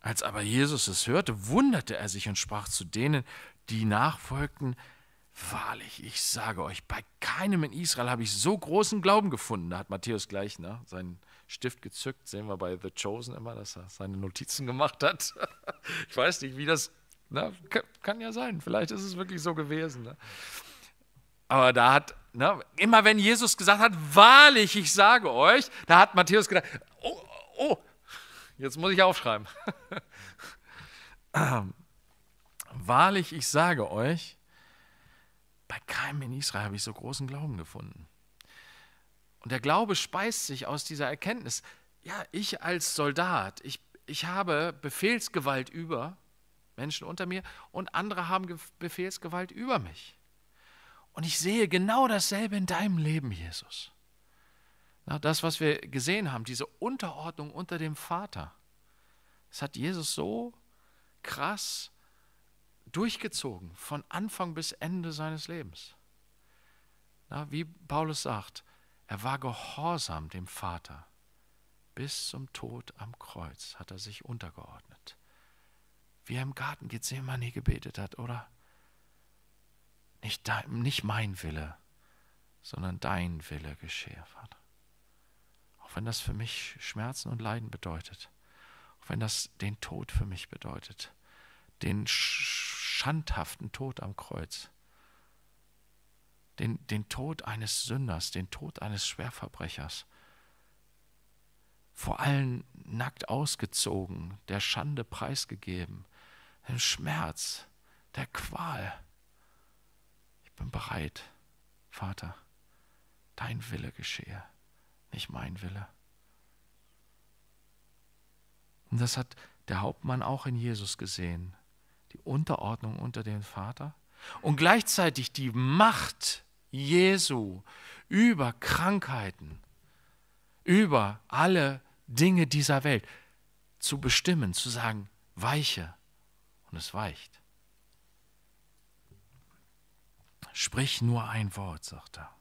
Als aber Jesus es hörte, wunderte er sich und sprach zu denen, die nachfolgten, Wahrlich, ich sage euch, bei keinem in Israel habe ich so großen Glauben gefunden. Da hat Matthäus gleich ne, seinen Stift gezückt, sehen wir bei The Chosen immer, dass er seine Notizen gemacht hat. Ich weiß nicht, wie das, ne, kann ja sein, vielleicht ist es wirklich so gewesen. Ne? Aber da hat, ne, immer wenn Jesus gesagt hat, wahrlich, ich sage euch, da hat Matthäus gedacht, oh, oh, Jetzt muss ich aufschreiben. Wahrlich, ich sage euch, bei keinem in Israel habe ich so großen Glauben gefunden. Und der Glaube speist sich aus dieser Erkenntnis. Ja, ich als Soldat, ich, ich habe Befehlsgewalt über Menschen unter mir und andere haben Befehlsgewalt über mich. Und ich sehe genau dasselbe in deinem Leben, Jesus. Na, das, was wir gesehen haben, diese Unterordnung unter dem Vater, das hat Jesus so krass durchgezogen, von Anfang bis Ende seines Lebens. Na, wie Paulus sagt, er war gehorsam dem Vater. Bis zum Tod am Kreuz hat er sich untergeordnet. Wie er im Garten Gethsemane gebetet hat, oder? Nicht, dein, nicht mein Wille, sondern dein Wille geschehe, Vater. Auch wenn das für mich Schmerzen und Leiden bedeutet. Auch wenn das den Tod für mich bedeutet. Den schandhaften Tod am Kreuz. Den, den Tod eines Sünders, den Tod eines Schwerverbrechers vor allem nackt ausgezogen, der Schande preisgegeben, dem Schmerz, der Qual. Ich bin bereit, Vater, dein Wille geschehe nicht mein Wille. Und das hat der Hauptmann auch in Jesus gesehen, die Unterordnung unter den Vater und gleichzeitig die Macht Jesu über Krankheiten, über alle Dinge dieser Welt zu bestimmen, zu sagen, weiche und es weicht. Sprich nur ein Wort, sagt er.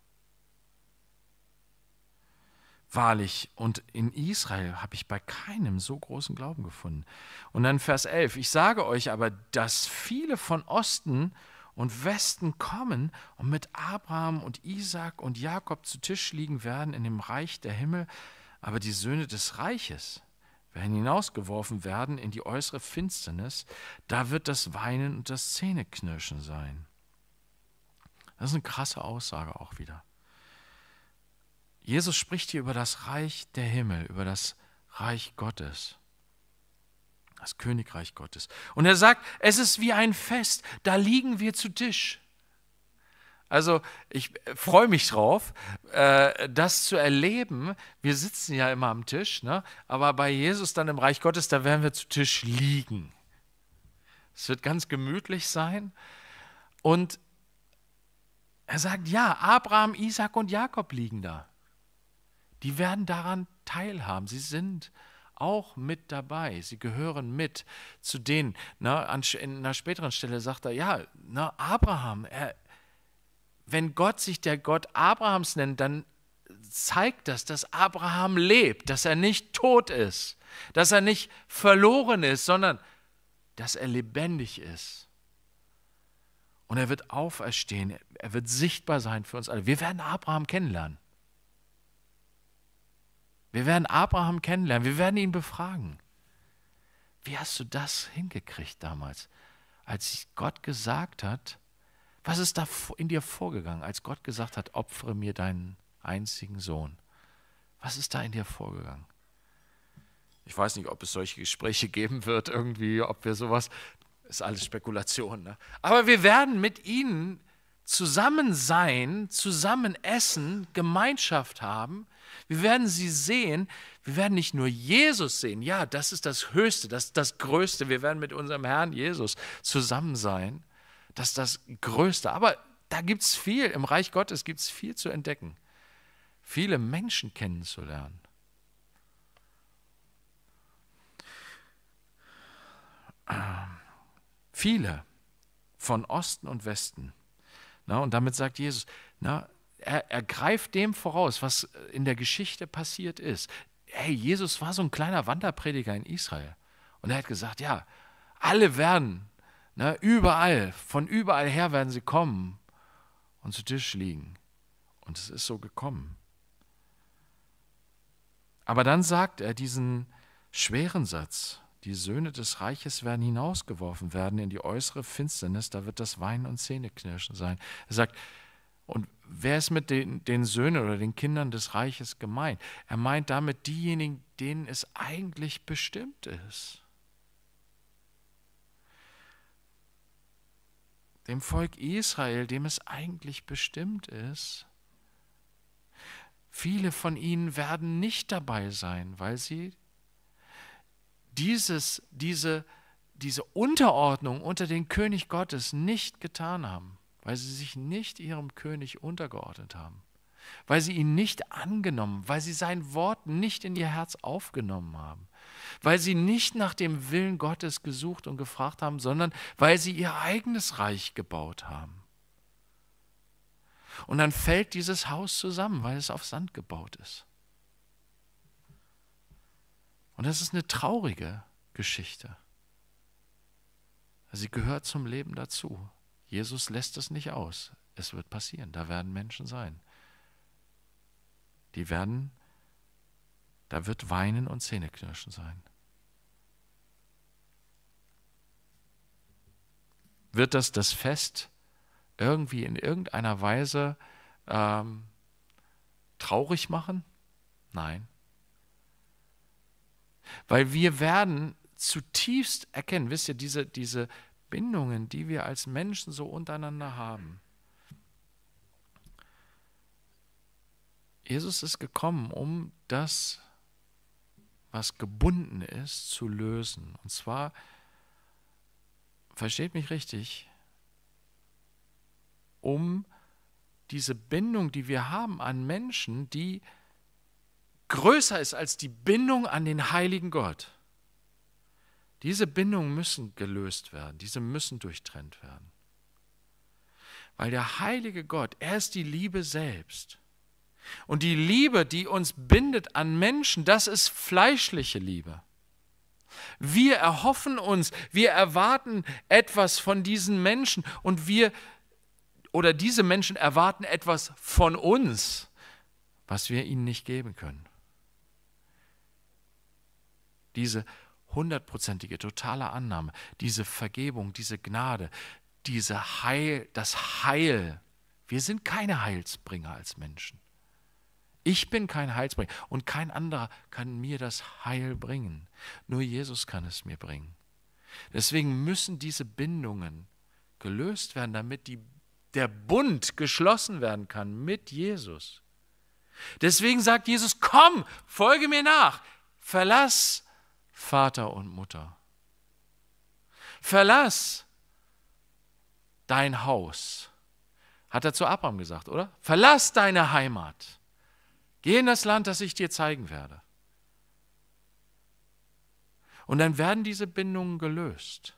Wahrlich, und in Israel habe ich bei keinem so großen Glauben gefunden. Und dann Vers 11, ich sage euch aber, dass viele von Osten und Westen kommen und mit Abraham und Isaac und Jakob zu Tisch liegen werden in dem Reich der Himmel, aber die Söhne des Reiches werden hinausgeworfen werden in die äußere Finsternis, da wird das Weinen und das Zähneknirschen sein. Das ist eine krasse Aussage auch wieder. Jesus spricht hier über das Reich der Himmel, über das Reich Gottes, das Königreich Gottes. Und er sagt, es ist wie ein Fest, da liegen wir zu Tisch. Also ich freue mich drauf, äh, das zu erleben. Wir sitzen ja immer am Tisch, ne? aber bei Jesus dann im Reich Gottes, da werden wir zu Tisch liegen. Es wird ganz gemütlich sein. Und er sagt, ja, Abraham, Isaac und Jakob liegen da die werden daran teilhaben. Sie sind auch mit dabei. Sie gehören mit zu denen. Na, an einer späteren Stelle sagt er, ja, na, Abraham, er, wenn Gott sich der Gott Abrahams nennt, dann zeigt das, dass Abraham lebt, dass er nicht tot ist, dass er nicht verloren ist, sondern dass er lebendig ist. Und er wird auferstehen, er wird sichtbar sein für uns alle. Wir werden Abraham kennenlernen. Wir werden Abraham kennenlernen, wir werden ihn befragen. Wie hast du das hingekriegt damals, als Gott gesagt hat, was ist da in dir vorgegangen, als Gott gesagt hat, opfere mir deinen einzigen Sohn? Was ist da in dir vorgegangen? Ich weiß nicht, ob es solche Gespräche geben wird, irgendwie, ob wir sowas. Ist alles Spekulation. Ne? Aber wir werden mit ihnen zusammen sein, zusammen essen, Gemeinschaft haben wir werden sie sehen. Wir werden nicht nur Jesus sehen. Ja, das ist das Höchste, das ist das Größte. Wir werden mit unserem Herrn Jesus zusammen sein. Das ist das Größte. Aber da gibt es viel. Im Reich Gottes gibt es viel zu entdecken. Viele Menschen kennenzulernen. Viele von Osten und Westen. Na, und damit sagt Jesus, na, er, er greift dem voraus, was in der Geschichte passiert ist. Hey, Jesus war so ein kleiner Wanderprediger in Israel. Und er hat gesagt, ja, alle werden, ne, überall, von überall her werden sie kommen und zu Tisch liegen. Und es ist so gekommen. Aber dann sagt er diesen schweren Satz, die Söhne des Reiches werden hinausgeworfen werden in die äußere Finsternis, da wird das Weinen und Zähneknirschen sein. Er sagt, und wer ist mit den, den Söhnen oder den Kindern des Reiches gemeint? Er meint damit diejenigen, denen es eigentlich bestimmt ist. Dem Volk Israel, dem es eigentlich bestimmt ist. Viele von ihnen werden nicht dabei sein, weil sie dieses, diese, diese Unterordnung unter den König Gottes nicht getan haben weil sie sich nicht ihrem König untergeordnet haben, weil sie ihn nicht angenommen, weil sie sein Wort nicht in ihr Herz aufgenommen haben, weil sie nicht nach dem Willen Gottes gesucht und gefragt haben, sondern weil sie ihr eigenes Reich gebaut haben. Und dann fällt dieses Haus zusammen, weil es auf Sand gebaut ist. Und das ist eine traurige Geschichte. Sie gehört zum Leben dazu. Jesus lässt es nicht aus. Es wird passieren. Da werden Menschen sein. Die werden, da wird Weinen und Zähneknirschen sein. Wird das das Fest irgendwie in irgendeiner Weise ähm, traurig machen? Nein. Weil wir werden zutiefst erkennen, wisst ihr, diese, diese, Bindungen, die wir als Menschen so untereinander haben. Jesus ist gekommen, um das, was gebunden ist, zu lösen. Und zwar, versteht mich richtig, um diese Bindung, die wir haben an Menschen, die größer ist als die Bindung an den heiligen Gott. Diese Bindungen müssen gelöst werden, diese müssen durchtrennt werden. Weil der heilige Gott, er ist die Liebe selbst. Und die Liebe, die uns bindet an Menschen, das ist fleischliche Liebe. Wir erhoffen uns, wir erwarten etwas von diesen Menschen und wir oder diese Menschen erwarten etwas von uns, was wir ihnen nicht geben können. Diese hundertprozentige, totale Annahme, diese Vergebung, diese Gnade, diese Heil, das Heil. Wir sind keine Heilsbringer als Menschen. Ich bin kein Heilsbringer und kein anderer kann mir das Heil bringen. Nur Jesus kann es mir bringen. Deswegen müssen diese Bindungen gelöst werden, damit die, der Bund geschlossen werden kann mit Jesus. Deswegen sagt Jesus, komm, folge mir nach, verlass Vater und Mutter. Verlass dein Haus, hat er zu Abraham gesagt, oder? Verlass deine Heimat. Geh in das Land, das ich dir zeigen werde. Und dann werden diese Bindungen gelöst.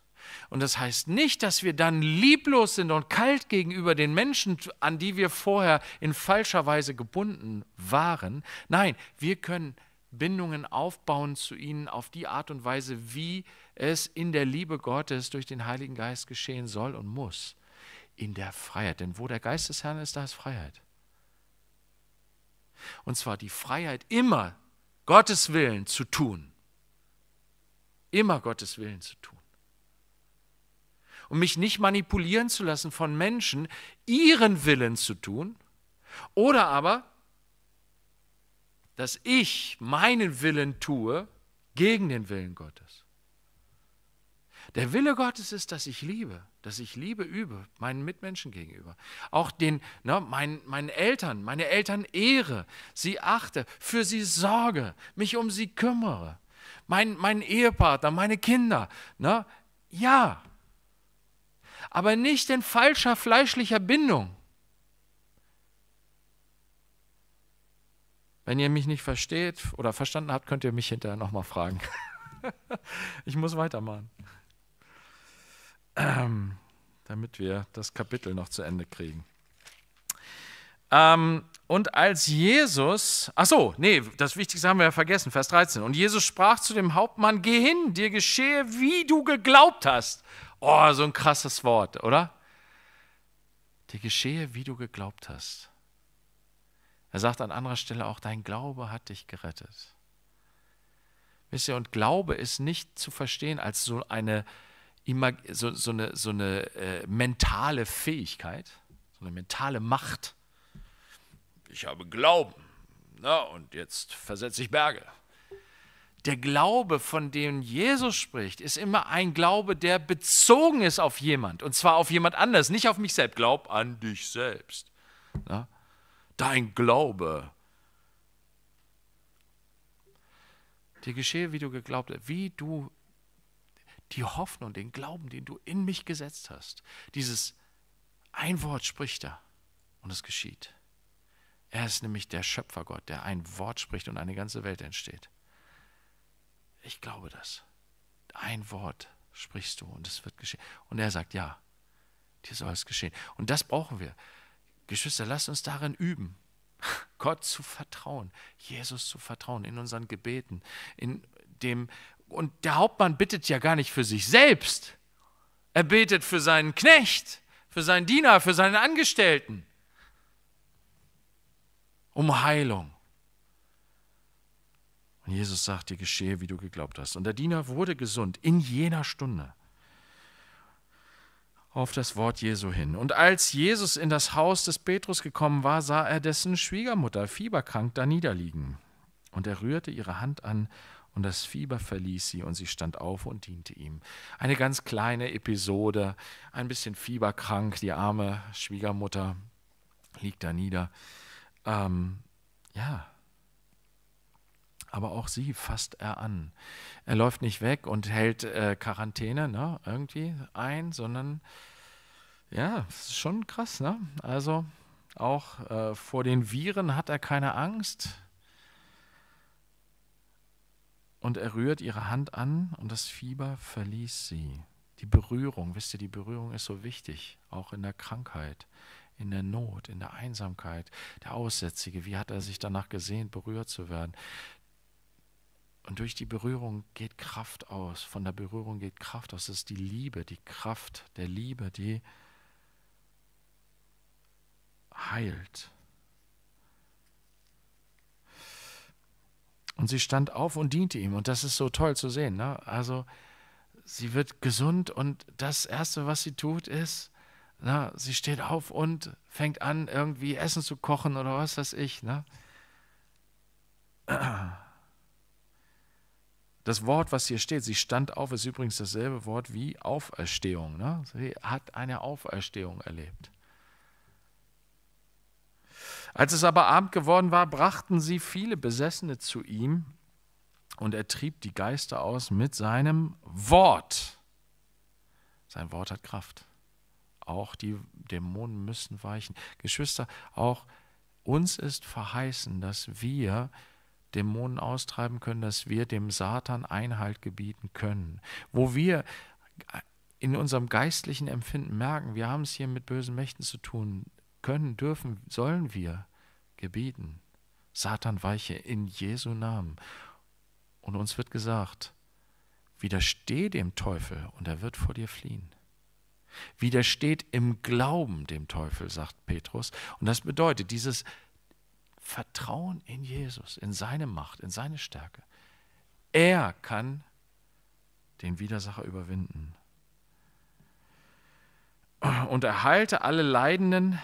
Und das heißt nicht, dass wir dann lieblos sind und kalt gegenüber den Menschen, an die wir vorher in falscher Weise gebunden waren. Nein, wir können Bindungen aufbauen zu ihnen auf die Art und Weise, wie es in der Liebe Gottes durch den Heiligen Geist geschehen soll und muss. In der Freiheit. Denn wo der Geist des Herrn ist, da ist Freiheit. Und zwar die Freiheit, immer Gottes Willen zu tun. Immer Gottes Willen zu tun. Und mich nicht manipulieren zu lassen von Menschen, ihren Willen zu tun. Oder aber dass ich meinen Willen tue gegen den Willen Gottes. Der Wille Gottes ist, dass ich liebe, dass ich Liebe übe, meinen Mitmenschen gegenüber. Auch den, ne, meinen, meinen Eltern, meine Eltern ehre, sie achte, für sie sorge, mich um sie kümmere. Mein, mein Ehepartner, meine Kinder. Ne? Ja, aber nicht in falscher fleischlicher Bindung. Wenn ihr mich nicht versteht oder verstanden habt, könnt ihr mich hinterher nochmal fragen. ich muss weitermachen. Ähm, damit wir das Kapitel noch zu Ende kriegen. Ähm, und als Jesus, ach so, nee, das Wichtigste haben wir ja vergessen, Vers 13. Und Jesus sprach zu dem Hauptmann: Geh hin, dir geschehe, wie du geglaubt hast. Oh, so ein krasses Wort, oder? Dir geschehe, wie du geglaubt hast. Er sagt an anderer Stelle auch, dein Glaube hat dich gerettet. Wisst ihr, und Glaube ist nicht zu verstehen als so eine, so, so eine, so eine äh, mentale Fähigkeit, so eine mentale Macht. Ich habe Glauben. Na, und jetzt versetze ich Berge. Der Glaube, von dem Jesus spricht, ist immer ein Glaube, der bezogen ist auf jemand. Und zwar auf jemand anders, nicht auf mich selbst. Glaub an dich selbst. Na? dein Glaube. Dir geschehe, wie du geglaubt hast, wie du die Hoffnung, den Glauben, den du in mich gesetzt hast. Dieses ein Wort spricht er und es geschieht. Er ist nämlich der Schöpfergott, der ein Wort spricht und eine ganze Welt entsteht. Ich glaube das. Ein Wort sprichst du und es wird geschehen. Und er sagt, ja, dir soll es geschehen. Und das brauchen wir. Geschwister, lasst uns darin üben, Gott zu vertrauen, Jesus zu vertrauen in unseren Gebeten, in dem und der Hauptmann bittet ja gar nicht für sich selbst. Er betet für seinen Knecht, für seinen Diener, für seinen Angestellten um Heilung. Und Jesus sagt dir, geschehe, wie du geglaubt hast. Und der Diener wurde gesund in jener Stunde auf das Wort Jesu hin. Und als Jesus in das Haus des Petrus gekommen war, sah er dessen Schwiegermutter fieberkrank da niederliegen. Und er rührte ihre Hand an, und das Fieber verließ sie, und sie stand auf und diente ihm. Eine ganz kleine Episode, ein bisschen fieberkrank, die arme Schwiegermutter liegt da nieder. Ähm, ja, aber auch sie fasst er an. Er läuft nicht weg und hält äh, Quarantäne ne, irgendwie ein, sondern ja, das ist schon krass. Ne? Also auch äh, vor den Viren hat er keine Angst. Und er rührt ihre Hand an und das Fieber verließ sie. Die Berührung, wisst ihr, die Berührung ist so wichtig, auch in der Krankheit, in der Not, in der Einsamkeit. Der Aussätzige, wie hat er sich danach gesehnt, berührt zu werden? Und durch die Berührung geht Kraft aus. Von der Berührung geht Kraft aus. Das ist die Liebe, die Kraft der Liebe, die heilt. Und sie stand auf und diente ihm. Und das ist so toll zu sehen. Ne? Also sie wird gesund und das Erste, was sie tut, ist, na, ne, sie steht auf und fängt an, irgendwie Essen zu kochen oder was weiß ich. Ne? Das Wort, was hier steht, sie stand auf, ist übrigens dasselbe Wort wie Auferstehung. Ne? Sie hat eine Auferstehung erlebt. Als es aber Abend geworden war, brachten sie viele Besessene zu ihm und er trieb die Geister aus mit seinem Wort. Sein Wort hat Kraft. Auch die Dämonen müssen weichen. Geschwister, auch uns ist verheißen, dass wir Dämonen austreiben können, dass wir dem Satan Einhalt gebieten können. Wo wir in unserem geistlichen Empfinden merken, wir haben es hier mit bösen Mächten zu tun, können, dürfen, sollen wir gebieten. Satan weiche in Jesu Namen. Und uns wird gesagt, widersteh dem Teufel und er wird vor dir fliehen. Widersteht im Glauben dem Teufel, sagt Petrus. Und das bedeutet, dieses Vertrauen in Jesus, in seine Macht, in seine Stärke. Er kann den Widersacher überwinden. Und erhalte alle Leidenden.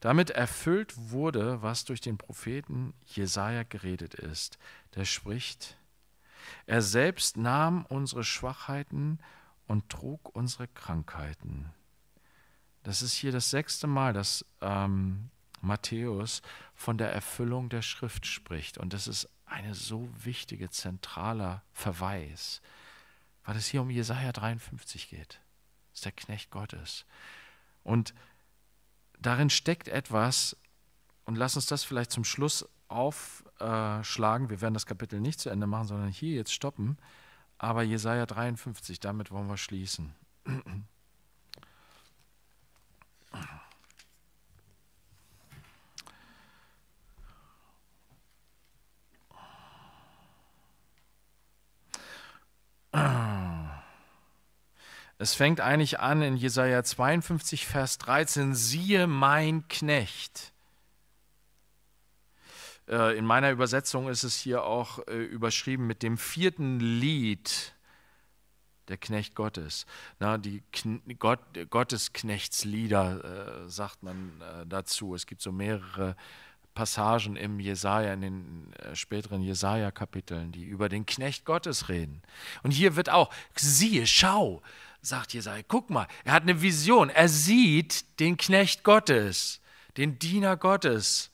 Damit erfüllt wurde, was durch den Propheten Jesaja geredet ist. Der spricht: Er selbst nahm unsere Schwachheiten und trug unsere Krankheiten. Das ist hier das sechste Mal, dass ähm, Matthäus von der Erfüllung der Schrift spricht. Und das ist ein so wichtige, zentraler Verweis, weil es hier um Jesaja 53 geht. Das ist der Knecht Gottes. Und darin steckt etwas, und lass uns das vielleicht zum Schluss aufschlagen. Wir werden das Kapitel nicht zu Ende machen, sondern hier jetzt stoppen. Aber Jesaja 53, damit wollen wir schließen. Es fängt eigentlich an in Jesaja 52, Vers 13. Siehe mein Knecht. Äh, in meiner Übersetzung ist es hier auch äh, überschrieben mit dem vierten Lied der Knecht Gottes. Na, die Kn Gott, Gottesknechtslieder äh, sagt man äh, dazu. Es gibt so mehrere Passagen im Jesaja, in den späteren Jesaja-Kapiteln, die über den Knecht Gottes reden. Und hier wird auch, siehe, schau, sagt Jesaja, guck mal, er hat eine Vision. Er sieht den Knecht Gottes, den Diener Gottes.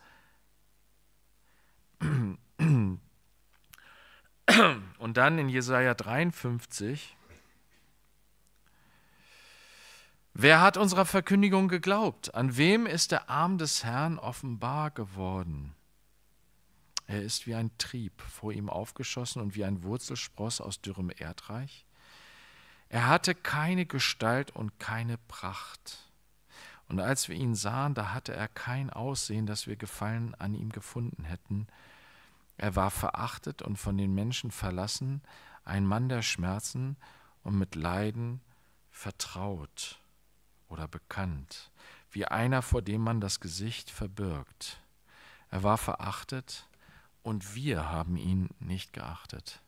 Und dann in Jesaja 53. Wer hat unserer Verkündigung geglaubt? An wem ist der Arm des Herrn offenbar geworden? Er ist wie ein Trieb vor ihm aufgeschossen und wie ein Wurzelspross aus dürrem Erdreich. Er hatte keine Gestalt und keine Pracht. Und als wir ihn sahen, da hatte er kein Aussehen, dass wir Gefallen an ihm gefunden hätten. Er war verachtet und von den Menschen verlassen, ein Mann der Schmerzen und mit Leiden vertraut oder bekannt, wie einer, vor dem man das Gesicht verbirgt. Er war verachtet und wir haben ihn nicht geachtet.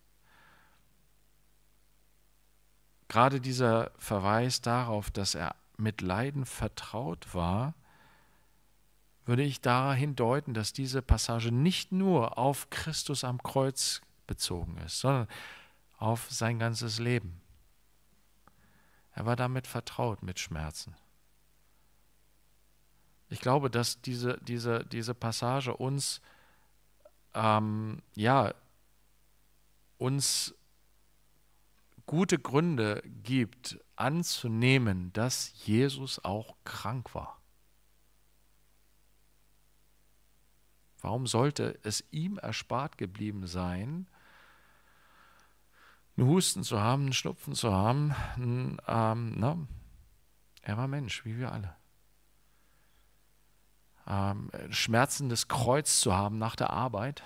Gerade dieser Verweis darauf, dass er mit Leiden vertraut war, würde ich dahin deuten, dass diese Passage nicht nur auf Christus am Kreuz bezogen ist, sondern auf sein ganzes Leben. Er war damit vertraut mit Schmerzen. Ich glaube, dass diese, diese, diese Passage uns, ähm, ja, uns gute Gründe gibt, anzunehmen, dass Jesus auch krank war. Warum sollte es ihm erspart geblieben sein, einen Husten zu haben, einen Schnupfen zu haben? Einen, ähm, ne? Er war Mensch, wie wir alle. Ähm, schmerzendes Kreuz zu haben nach der Arbeit.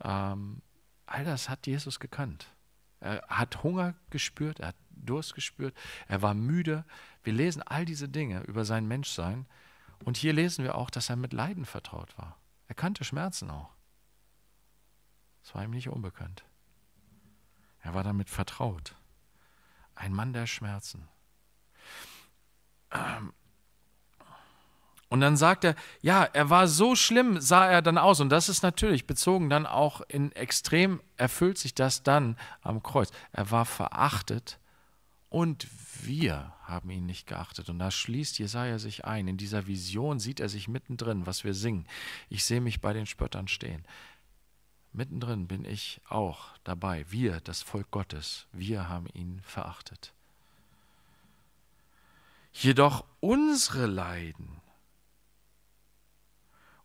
Ähm, All das hat Jesus gekannt. Er hat Hunger gespürt, er hat Durst gespürt, er war müde. Wir lesen all diese Dinge über sein Menschsein. Und hier lesen wir auch, dass er mit Leiden vertraut war. Er kannte Schmerzen auch. Es war ihm nicht unbekannt. Er war damit vertraut. Ein Mann der Schmerzen. Ähm, und dann sagt er, ja, er war so schlimm, sah er dann aus. Und das ist natürlich bezogen dann auch in extrem, erfüllt sich das dann am Kreuz. Er war verachtet und wir haben ihn nicht geachtet. Und da schließt Jesaja sich ein. In dieser Vision sieht er sich mittendrin, was wir singen. Ich sehe mich bei den Spöttern stehen. Mittendrin bin ich auch dabei. Wir, das Volk Gottes, wir haben ihn verachtet. Jedoch unsere Leiden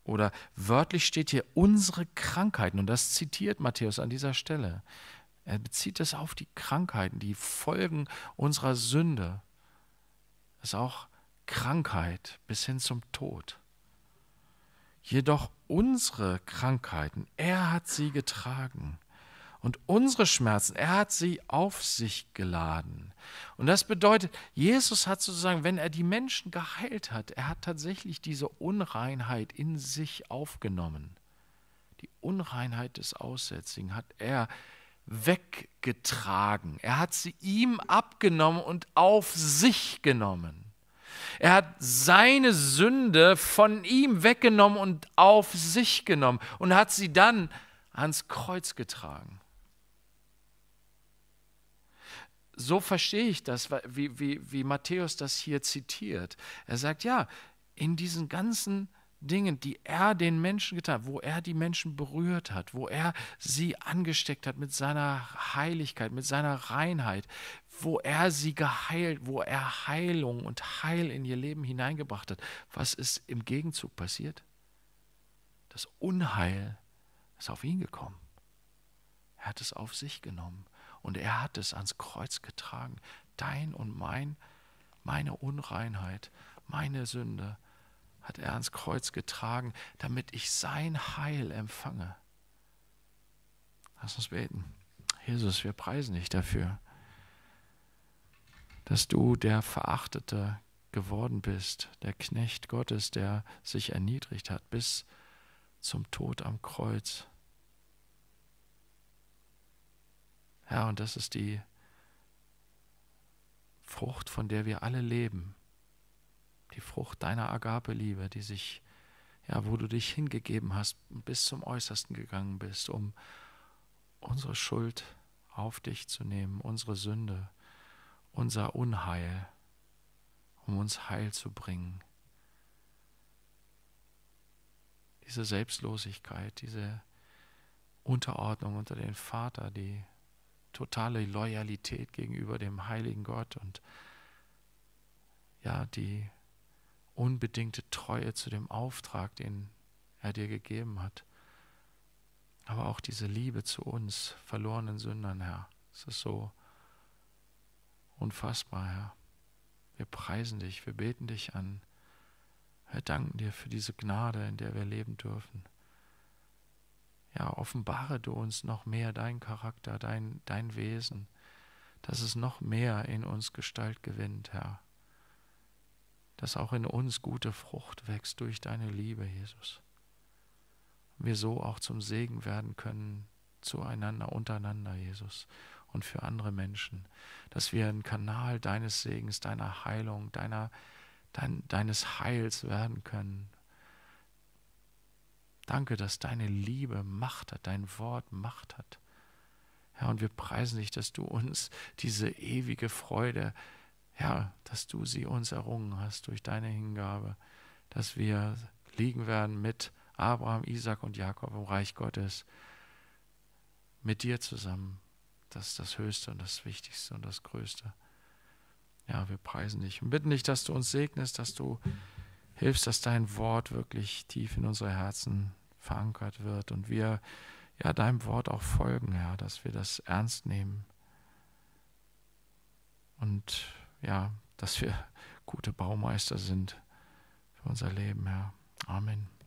oder wörtlich steht hier unsere Krankheiten und das zitiert Matthäus an dieser Stelle. Er bezieht es auf die Krankheiten, die Folgen unserer Sünde. Das ist auch Krankheit bis hin zum Tod. Jedoch unsere Krankheiten, er hat sie getragen und unsere Schmerzen, er hat sie auf sich geladen. Und das bedeutet, Jesus hat sozusagen, wenn er die Menschen geheilt hat, er hat tatsächlich diese Unreinheit in sich aufgenommen. Die Unreinheit des Aussätzigen hat er weggetragen. Er hat sie ihm abgenommen und auf sich genommen. Er hat seine Sünde von ihm weggenommen und auf sich genommen und hat sie dann ans Kreuz getragen. so verstehe ich das, wie, wie, wie Matthäus das hier zitiert. Er sagt, ja, in diesen ganzen Dingen, die er den Menschen getan hat, wo er die Menschen berührt hat, wo er sie angesteckt hat mit seiner Heiligkeit, mit seiner Reinheit, wo er sie geheilt, wo er Heilung und Heil in ihr Leben hineingebracht hat. Was ist im Gegenzug passiert? Das Unheil ist auf ihn gekommen. Er hat es auf sich genommen. Und er hat es ans Kreuz getragen. Dein und mein, meine Unreinheit, meine Sünde hat er ans Kreuz getragen, damit ich sein Heil empfange. Lass uns beten. Jesus, wir preisen dich dafür, dass du der Verachtete geworden bist, der Knecht Gottes, der sich erniedrigt hat bis zum Tod am Kreuz. Ja, und das ist die Frucht, von der wir alle leben. Die Frucht deiner Agape-Liebe, die sich, ja, wo du dich hingegeben hast, und bis zum Äußersten gegangen bist, um unsere Schuld auf dich zu nehmen, unsere Sünde, unser Unheil, um uns Heil zu bringen. Diese Selbstlosigkeit, diese Unterordnung unter den Vater, die totale Loyalität gegenüber dem heiligen Gott und ja, die unbedingte Treue zu dem Auftrag, den er dir gegeben hat. Aber auch diese Liebe zu uns, verlorenen Sündern, Herr. Es ist so unfassbar, Herr. Wir preisen dich, wir beten dich an. Wir danken dir für diese Gnade, in der wir leben dürfen ja, offenbare du uns noch mehr deinen Charakter, dein, dein Wesen, dass es noch mehr in uns Gestalt gewinnt, Herr. Dass auch in uns gute Frucht wächst durch deine Liebe, Jesus. Wir so auch zum Segen werden können, zueinander, untereinander, Jesus, und für andere Menschen. Dass wir ein Kanal deines Segens, deiner Heilung, deiner, dein, deines Heils werden können, Danke, dass deine Liebe Macht hat, dein Wort Macht hat. Herr, und wir preisen dich, dass du uns diese ewige Freude, Herr, dass du sie uns errungen hast durch deine Hingabe, dass wir liegen werden mit Abraham, Isaac und Jakob im Reich Gottes, mit dir zusammen. Das ist das Höchste und das Wichtigste und das Größte. Ja, wir preisen dich und bitten dich, dass du uns segnest, dass du hilfst, dass dein Wort wirklich tief in unsere Herzen verankert wird und wir ja deinem Wort auch folgen, Herr, dass wir das ernst nehmen und ja, dass wir gute Baumeister sind für unser Leben, Herr. Amen.